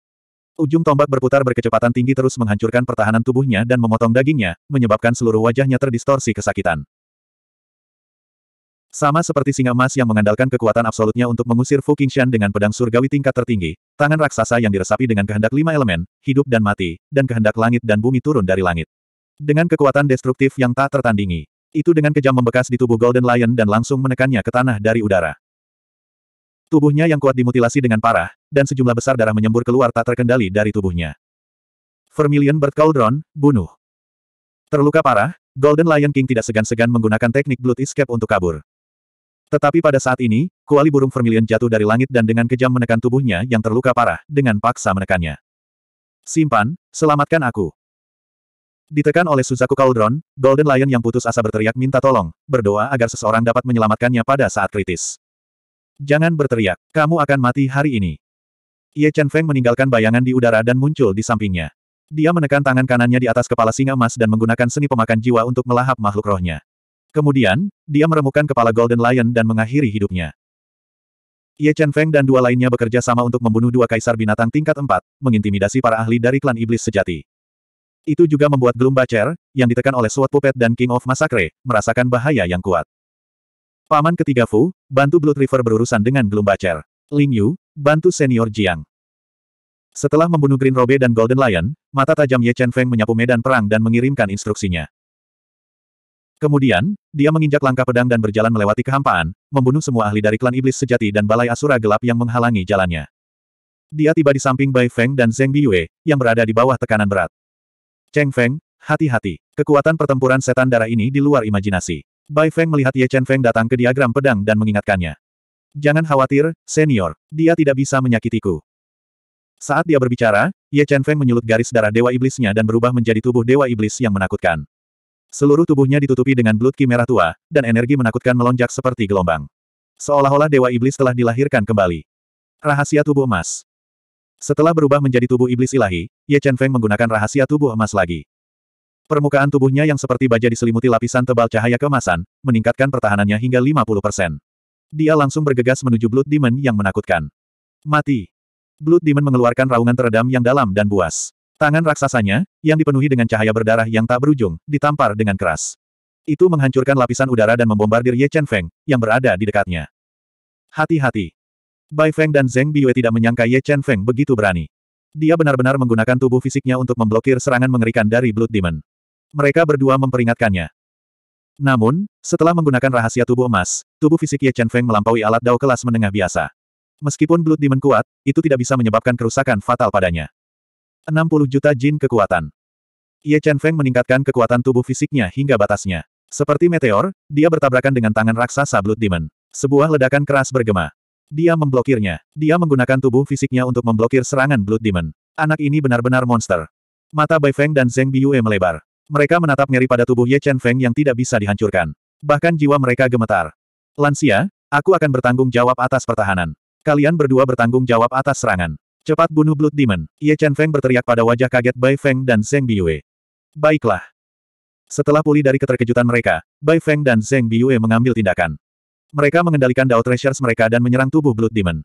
Speaker 1: Ujung tombak berputar berkecepatan tinggi terus menghancurkan pertahanan tubuhnya dan memotong dagingnya, menyebabkan seluruh wajahnya terdistorsi kesakitan. Sama seperti singa emas yang mengandalkan kekuatan absolutnya untuk mengusir Fu Qingshan dengan pedang surgawi tingkat tertinggi, tangan raksasa yang diresapi dengan kehendak lima elemen, hidup dan mati, dan kehendak langit dan bumi turun dari langit. Dengan kekuatan destruktif yang tak tertandingi, itu dengan kejam membekas di tubuh Golden Lion dan langsung menekannya ke tanah dari udara. Tubuhnya yang kuat dimutilasi dengan parah, dan sejumlah besar darah menyembur keluar tak terkendali dari tubuhnya. Vermilion Bird Cauldron, bunuh. Terluka parah, Golden Lion King tidak segan-segan menggunakan teknik Blood Escape untuk kabur. Tetapi pada saat ini, kuali burung vermilion jatuh dari langit dan dengan kejam menekan tubuhnya yang terluka parah, dengan paksa menekannya. Simpan, selamatkan aku. Ditekan oleh Suzaku Cauldron, Golden Lion yang putus asa berteriak minta tolong, berdoa agar seseorang dapat menyelamatkannya pada saat kritis. Jangan berteriak, kamu akan mati hari ini. Ye Chen Feng meninggalkan bayangan di udara dan muncul di sampingnya. Dia menekan tangan kanannya di atas kepala singa emas dan menggunakan seni pemakan jiwa untuk melahap makhluk rohnya. Kemudian, dia meremukkan kepala Golden Lion dan mengakhiri hidupnya. Ye Chen Feng dan dua lainnya bekerja sama untuk membunuh dua kaisar binatang tingkat empat, mengintimidasi para ahli dari klan iblis sejati. Itu juga membuat Gloom Bacher, yang ditekan oleh Sword Puppet dan King of Massacre, merasakan bahaya yang kuat. Paman ketiga Fu, bantu Blood River berurusan dengan Gloom Bacher. Ling Yu, Bantu senior Jiang. Setelah membunuh Green Robe dan Golden Lion, mata tajam Ye Chen Feng menyapu medan perang dan mengirimkan instruksinya. Kemudian, dia menginjak langkah pedang dan berjalan melewati kehampaan, membunuh semua ahli dari klan iblis sejati dan balai asura gelap yang menghalangi jalannya. Dia tiba di samping Bai Feng dan Zeng Biyue, yang berada di bawah tekanan berat. Cheng Feng, hati-hati. Kekuatan pertempuran setan darah ini di luar imajinasi. Bai Feng melihat Ye Chen Feng datang ke diagram pedang dan mengingatkannya. Jangan khawatir, senior. Dia tidak bisa menyakitiku. Saat dia berbicara, Ye Chen Feng menyulut garis darah Dewa Iblisnya dan berubah menjadi tubuh Dewa Iblis yang menakutkan. Seluruh tubuhnya ditutupi dengan belut ki merah tua, dan energi menakutkan melonjak seperti gelombang. Seolah-olah Dewa Iblis telah dilahirkan kembali. Rahasia Tubuh Emas Setelah berubah menjadi tubuh Iblis Ilahi, Ye Chen Feng menggunakan rahasia tubuh emas lagi. Permukaan tubuhnya yang seperti baja diselimuti lapisan tebal cahaya kemasan, meningkatkan pertahanannya hingga 50%. Dia langsung bergegas menuju Blood Demon yang menakutkan. Mati. Blood Demon mengeluarkan raungan teredam yang dalam dan buas. Tangan raksasanya, yang dipenuhi dengan cahaya berdarah yang tak berujung, ditampar dengan keras. Itu menghancurkan lapisan udara dan membombardir Ye Chen Feng, yang berada di dekatnya. Hati-hati. Bai Feng dan Zeng Biwei tidak menyangka Ye Chen Feng begitu berani. Dia benar-benar menggunakan tubuh fisiknya untuk memblokir serangan mengerikan dari Blood Demon. Mereka berdua memperingatkannya. Namun, setelah menggunakan rahasia tubuh emas, tubuh fisik Ye Chen Feng melampaui alat dao kelas menengah biasa. Meskipun Blood Demon kuat, itu tidak bisa menyebabkan kerusakan fatal padanya. 60 juta jin kekuatan. Ye Chen Feng meningkatkan kekuatan tubuh fisiknya hingga batasnya. Seperti meteor, dia bertabrakan dengan tangan raksasa Blood Demon. Sebuah ledakan keras bergema. Dia memblokirnya. Dia menggunakan tubuh fisiknya untuk memblokir serangan Blood Demon. Anak ini benar-benar monster. Mata Bai Feng dan Zeng Biyue melebar. Mereka menatap ngeri pada tubuh Ye Chen Feng yang tidak bisa dihancurkan. Bahkan jiwa mereka gemetar. Lansia, aku akan bertanggung jawab atas pertahanan. Kalian berdua bertanggung jawab atas serangan. Cepat bunuh Blood Demon. Ye Chen Feng berteriak pada wajah kaget Bai Feng dan Zeng Biyue. Baiklah. Setelah pulih dari keterkejutan mereka, Bai Feng dan Zeng Biyue mengambil tindakan. Mereka mengendalikan Dao Treasures mereka dan menyerang tubuh Blood Demon.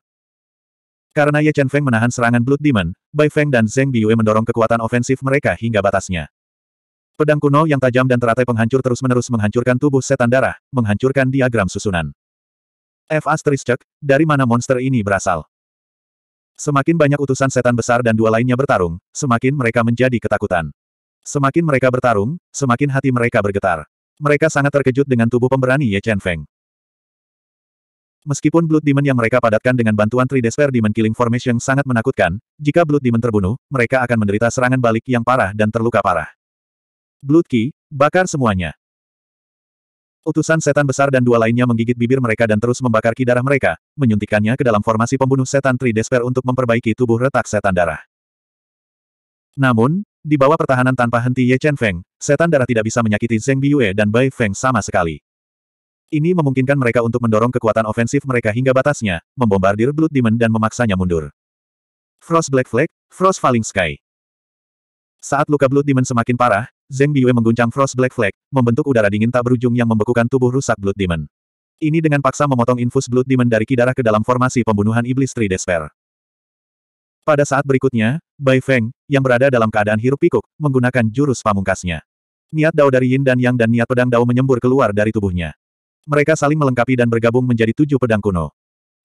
Speaker 1: Karena Ye Chen Feng menahan serangan Blood Demon, Bai Feng dan Zeng Biyue mendorong kekuatan ofensif mereka hingga batasnya. Pedang kuno yang tajam dan teratai penghancur terus-menerus menghancurkan tubuh setan darah, menghancurkan diagram susunan. F. Asterisk, dari mana monster ini berasal? Semakin banyak utusan setan besar dan dua lainnya bertarung, semakin mereka menjadi ketakutan. Semakin mereka bertarung, semakin hati mereka bergetar. Mereka sangat terkejut dengan tubuh pemberani Ye Chen Feng. Meskipun Blood Demon yang mereka padatkan dengan bantuan Three Despair Demon Killing Formation sangat menakutkan, jika Blood Demon terbunuh, mereka akan menderita serangan balik yang parah dan terluka parah. Blood Ki, bakar semuanya. Utusan setan besar dan dua lainnya menggigit bibir mereka dan terus membakar ki darah mereka, menyuntikkannya ke dalam formasi pembunuh setan Tri desper untuk memperbaiki tubuh retak setan darah. Namun, di bawah pertahanan tanpa henti Ye Chen Feng, setan darah tidak bisa menyakiti Zheng Biyue dan Bai Feng sama sekali. Ini memungkinkan mereka untuk mendorong kekuatan ofensif mereka hingga batasnya, membombardir Blood Demon dan memaksanya mundur. Frost Black Flag, Frost Falling Sky. Saat luka Blood Demon semakin parah, Zeng Biwe mengguncang Frost Black Flag, membentuk udara dingin tak berujung yang membekukan tubuh rusak Blood Demon. Ini dengan paksa memotong infus Blood Demon dari Kidara ke dalam formasi pembunuhan Iblis Tri Despair. Pada saat berikutnya, Bai Feng, yang berada dalam keadaan hirup pikuk, menggunakan jurus pamungkasnya. Niat dao dari Yin dan Yang dan niat pedang dao menyembur keluar dari tubuhnya. Mereka saling melengkapi dan bergabung menjadi tujuh pedang kuno.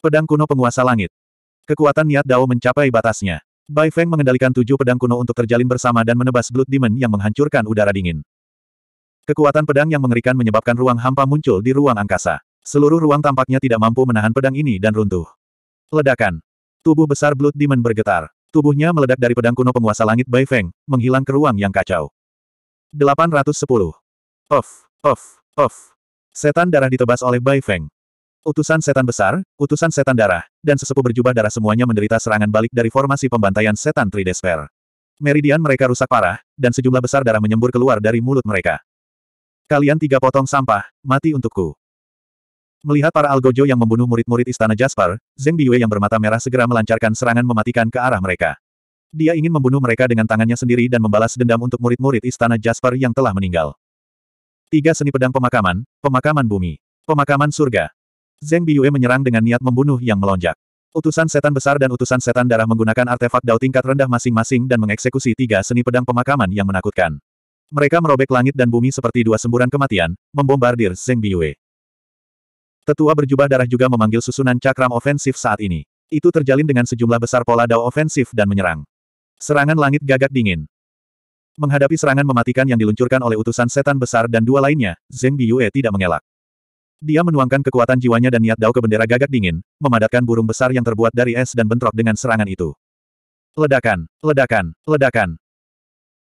Speaker 1: Pedang kuno penguasa langit. Kekuatan niat dao mencapai batasnya. Bai Feng mengendalikan tujuh pedang kuno untuk terjalin bersama dan menebas Blood Demon yang menghancurkan udara dingin. Kekuatan pedang yang mengerikan menyebabkan ruang hampa muncul di ruang angkasa. Seluruh ruang tampaknya tidak mampu menahan pedang ini dan runtuh. Ledakan. Tubuh besar Blood Demon bergetar. Tubuhnya meledak dari pedang kuno penguasa langit Bai Feng, menghilang ke ruang yang kacau. 810. Of, of, of. Setan darah ditebas oleh Bai Feng. Utusan setan besar, utusan setan darah, dan sesepuh berjubah darah semuanya menderita serangan balik dari formasi pembantaian setan Tridesper. Meridian mereka rusak parah, dan sejumlah besar darah menyembur keluar dari mulut mereka. Kalian tiga potong sampah, mati untukku. Melihat para algojo yang membunuh murid-murid istana Jasper, Zeng Biyue yang bermata merah segera melancarkan serangan mematikan ke arah mereka. Dia ingin membunuh mereka dengan tangannya sendiri dan membalas dendam untuk murid-murid istana Jasper yang telah meninggal. Tiga seni pedang pemakaman, pemakaman bumi, pemakaman surga, Zeng Biyue menyerang dengan niat membunuh yang melonjak. Utusan setan besar dan utusan setan darah menggunakan artefak dao tingkat rendah masing-masing dan mengeksekusi tiga seni pedang pemakaman yang menakutkan. Mereka merobek langit dan bumi seperti dua semburan kematian, membombardir Zeng Biyue. Tetua berjubah darah juga memanggil susunan cakram ofensif saat ini. Itu terjalin dengan sejumlah besar pola dao ofensif dan menyerang. Serangan langit gagak dingin. Menghadapi serangan mematikan yang diluncurkan oleh utusan setan besar dan dua lainnya, Zeng Biyue tidak mengelak. Dia menuangkan kekuatan jiwanya dan niat Dao ke bendera gagak dingin, memadatkan burung besar yang terbuat dari es dan bentrok dengan serangan itu. Ledakan, ledakan, ledakan.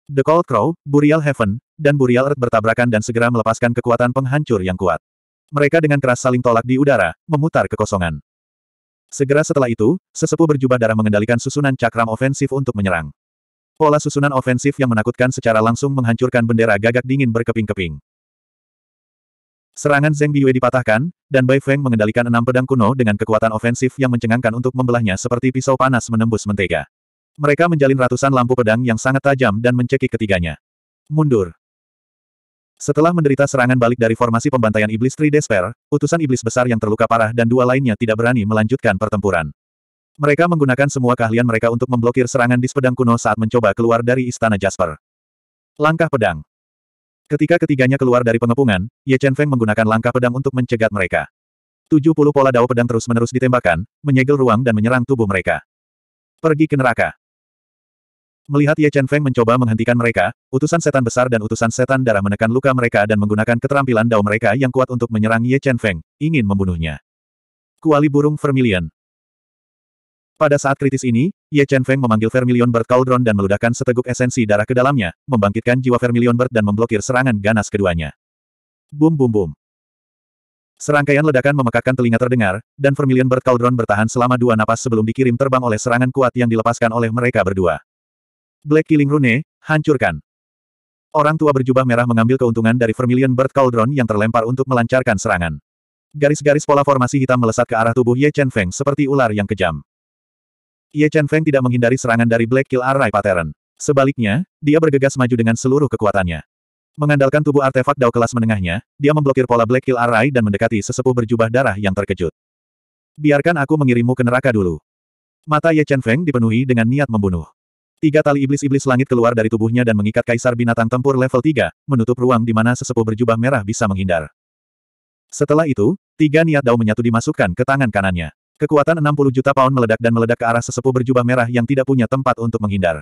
Speaker 1: The Cold Crow, Burial Heaven, dan Burial Earth bertabrakan dan segera melepaskan kekuatan penghancur yang kuat. Mereka dengan keras saling tolak di udara, memutar kekosongan. Segera setelah itu, sesepuh berjubah darah mengendalikan susunan cakram ofensif untuk menyerang. Pola susunan ofensif yang menakutkan secara langsung menghancurkan bendera gagak dingin berkeping-keping. Serangan Zeng Biyue dipatahkan, dan Bai Feng mengendalikan enam pedang kuno dengan kekuatan ofensif yang mencengangkan untuk membelahnya seperti pisau panas menembus mentega. Mereka menjalin ratusan lampu pedang yang sangat tajam dan mencekik ketiganya. Mundur. Setelah menderita serangan balik dari formasi pembantaian iblis Tri Despair, utusan iblis besar yang terluka parah dan dua lainnya tidak berani melanjutkan pertempuran. Mereka menggunakan semua keahlian mereka untuk memblokir serangan di pedang kuno saat mencoba keluar dari istana Jasper. Langkah pedang. Ketika ketiganya keluar dari pengepungan, Ye Chen Feng menggunakan langkah pedang untuk mencegat mereka. 70 pola dao pedang terus-menerus ditembakkan, menyegel ruang dan menyerang tubuh mereka. Pergi ke neraka. Melihat Ye Chen Feng mencoba menghentikan mereka, utusan setan besar dan utusan setan darah menekan luka mereka dan menggunakan keterampilan dao mereka yang kuat untuk menyerang Ye Chen Feng, ingin membunuhnya. Kuali burung vermilion. Pada saat kritis ini, Ye Chen Feng memanggil Vermilion Bird Cauldron dan meludahkan seteguk esensi darah ke dalamnya, membangkitkan jiwa Vermilion Bird dan memblokir serangan ganas keduanya. Bum bum bum. Serangkaian ledakan memekakkan telinga terdengar, dan Vermilion Bird Cauldron bertahan selama dua napas sebelum dikirim terbang oleh serangan kuat yang dilepaskan oleh mereka berdua. Black Killing Rune, hancurkan. Orang tua berjubah merah mengambil keuntungan dari Vermilion Bird Cauldron yang terlempar untuk melancarkan serangan. Garis-garis pola formasi hitam melesat ke arah tubuh Ye Chen Feng seperti ular yang kejam. Ye Chen Feng tidak menghindari serangan dari Black Kill Array Pattern. Sebaliknya, dia bergegas maju dengan seluruh kekuatannya. Mengandalkan tubuh artefak dao kelas menengahnya, dia memblokir pola Black Kill Array dan mendekati sesepuh berjubah darah yang terkejut. Biarkan aku mengirimmu ke neraka dulu. Mata Ye Chen Feng dipenuhi dengan niat membunuh. Tiga tali iblis-iblis langit keluar dari tubuhnya dan mengikat kaisar binatang tempur level 3, menutup ruang di mana sesepuh berjubah merah bisa menghindar. Setelah itu, tiga niat dao menyatu dimasukkan ke tangan kanannya. Kekuatan 60 juta pound meledak dan meledak ke arah sesepuh berjubah merah yang tidak punya tempat untuk menghindar.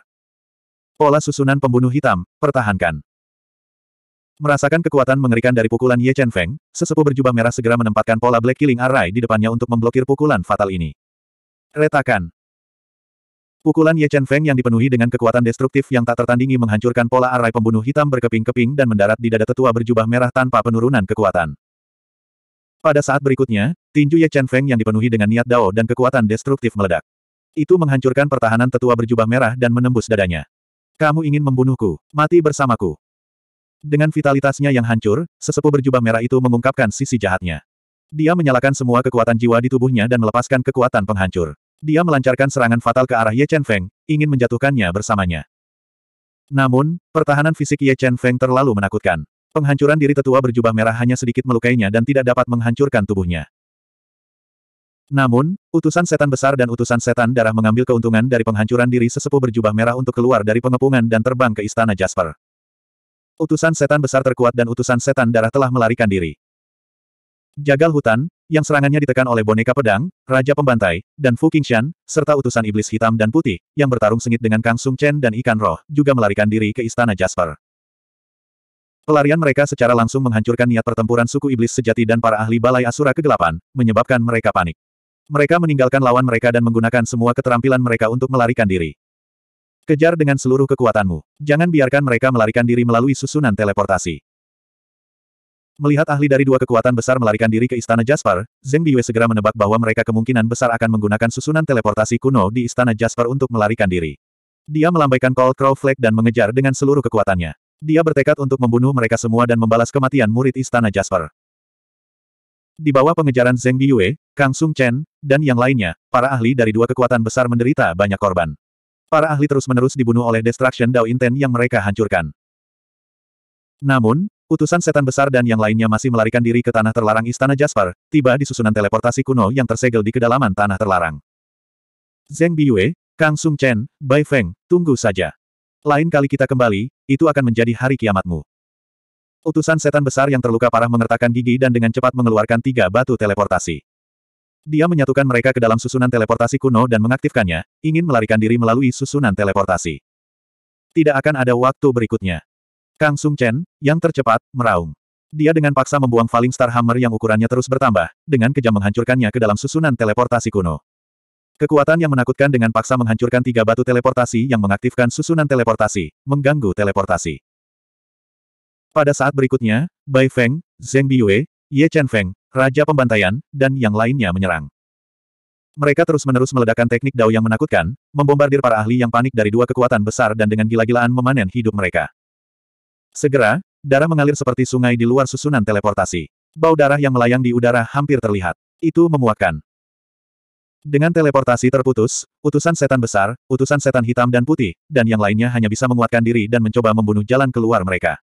Speaker 1: Pola susunan pembunuh hitam, pertahankan. Merasakan kekuatan mengerikan dari pukulan Ye Chen Feng, sesepuh berjubah merah segera menempatkan pola Black Killing Array di depannya untuk memblokir pukulan fatal ini. Retakan. Pukulan Ye Chen Feng yang dipenuhi dengan kekuatan destruktif yang tak tertandingi menghancurkan pola Array pembunuh hitam berkeping-keping dan mendarat di dada tetua berjubah merah tanpa penurunan kekuatan. Pada saat berikutnya, tinju Ye Chen Feng yang dipenuhi dengan niat dao dan kekuatan destruktif meledak. Itu menghancurkan pertahanan tetua berjubah merah dan menembus dadanya. Kamu ingin membunuhku, mati bersamaku. Dengan vitalitasnya yang hancur, sesepuh berjubah merah itu mengungkapkan sisi jahatnya. Dia menyalakan semua kekuatan jiwa di tubuhnya dan melepaskan kekuatan penghancur. Dia melancarkan serangan fatal ke arah Ye Chen Feng, ingin menjatuhkannya bersamanya. Namun, pertahanan fisik Ye Chen Feng terlalu menakutkan. Penghancuran diri tetua berjubah merah hanya sedikit melukainya dan tidak dapat menghancurkan tubuhnya. Namun, utusan setan besar dan utusan setan darah mengambil keuntungan dari penghancuran diri sesepuh berjubah merah untuk keluar dari pengepungan dan terbang ke istana Jasper. Utusan setan besar terkuat dan utusan setan darah telah melarikan diri. Jagal hutan, yang serangannya ditekan oleh boneka pedang, Raja Pembantai, dan Fu Qingshan, serta utusan iblis hitam dan putih, yang bertarung sengit dengan Kang Sung Chen dan ikan roh, juga melarikan diri ke istana Jasper. Pelarian mereka secara langsung menghancurkan niat pertempuran suku iblis sejati dan para ahli balai Asura kegelapan, menyebabkan mereka panik. Mereka meninggalkan lawan mereka dan menggunakan semua keterampilan mereka untuk melarikan diri. Kejar dengan seluruh kekuatanmu. Jangan biarkan mereka melarikan diri melalui susunan teleportasi. Melihat ahli dari dua kekuatan besar melarikan diri ke istana Jasper, Zeng Biwe segera menebak bahwa mereka kemungkinan besar akan menggunakan susunan teleportasi kuno di istana Jasper untuk melarikan diri. Dia melambaikan Cold Crow Flag dan mengejar dengan seluruh kekuatannya. Dia bertekad untuk membunuh mereka semua dan membalas kematian murid istana Jasper. Di bawah pengejaran Zeng Biyue, Kang Sung Chen, dan yang lainnya, para ahli dari dua kekuatan besar menderita banyak korban. Para ahli terus-menerus dibunuh oleh Destruction Dao Inten yang mereka hancurkan. Namun, utusan setan besar dan yang lainnya masih melarikan diri ke tanah terlarang Istana Jasper, tiba di susunan teleportasi kuno yang tersegel di kedalaman tanah terlarang. Zeng Biyue, Kang Sung Chen, Bai Feng, tunggu saja. Lain kali kita kembali, itu akan menjadi hari kiamatmu. Utusan setan besar yang terluka parah mengertakkan gigi dan dengan cepat mengeluarkan tiga batu teleportasi. Dia menyatukan mereka ke dalam susunan teleportasi kuno dan mengaktifkannya, ingin melarikan diri melalui susunan teleportasi. Tidak akan ada waktu berikutnya. Kang Sung Chen, yang tercepat, meraung. Dia dengan paksa membuang Falling Star Hammer yang ukurannya terus bertambah, dengan kejam menghancurkannya ke dalam susunan teleportasi kuno. Kekuatan yang menakutkan dengan paksa menghancurkan tiga batu teleportasi yang mengaktifkan susunan teleportasi, mengganggu teleportasi. Pada saat berikutnya, Bai Feng, Zheng Biyue, Ye Chen Feng, Raja Pembantaian, dan yang lainnya menyerang. Mereka terus-menerus meledakkan teknik Dao yang menakutkan, membombardir para ahli yang panik dari dua kekuatan besar dan dengan gila-gilaan memanen hidup mereka. Segera, darah mengalir seperti sungai di luar susunan teleportasi. Bau darah yang melayang di udara hampir terlihat. Itu memuakkan. Dengan teleportasi terputus, utusan setan besar, utusan setan hitam dan putih, dan yang lainnya hanya bisa menguatkan diri dan mencoba membunuh jalan keluar mereka.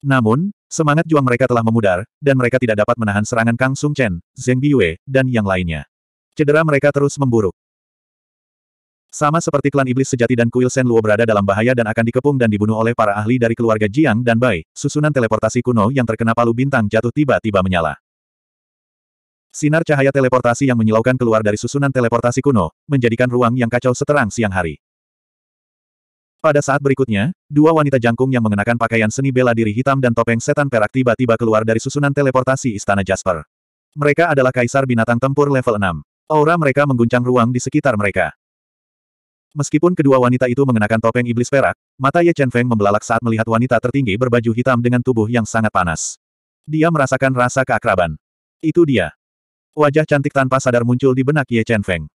Speaker 1: Namun, semangat juang mereka telah memudar, dan mereka tidak dapat menahan serangan Kang Sung Chen, Zeng Biwei, dan yang lainnya. Cedera mereka terus memburuk. Sama seperti klan iblis sejati dan kuil Sen Luo berada dalam bahaya dan akan dikepung dan dibunuh oleh para ahli dari keluarga Jiang dan Bai, susunan teleportasi kuno yang terkena palu bintang jatuh tiba-tiba menyala. Sinar cahaya teleportasi yang menyilaukan keluar dari susunan teleportasi kuno, menjadikan ruang yang kacau seterang siang hari. Pada saat berikutnya, dua wanita jangkung yang mengenakan pakaian seni bela diri hitam dan topeng setan perak tiba-tiba keluar dari susunan teleportasi Istana Jasper. Mereka adalah kaisar binatang tempur level 6. Aura mereka mengguncang ruang di sekitar mereka. Meskipun kedua wanita itu mengenakan topeng iblis perak, mata Ye Chen Feng membelalak saat melihat wanita tertinggi berbaju hitam dengan tubuh yang sangat panas. Dia merasakan rasa keakraban. Itu dia. Wajah cantik tanpa sadar muncul di benak Ye Chen Feng.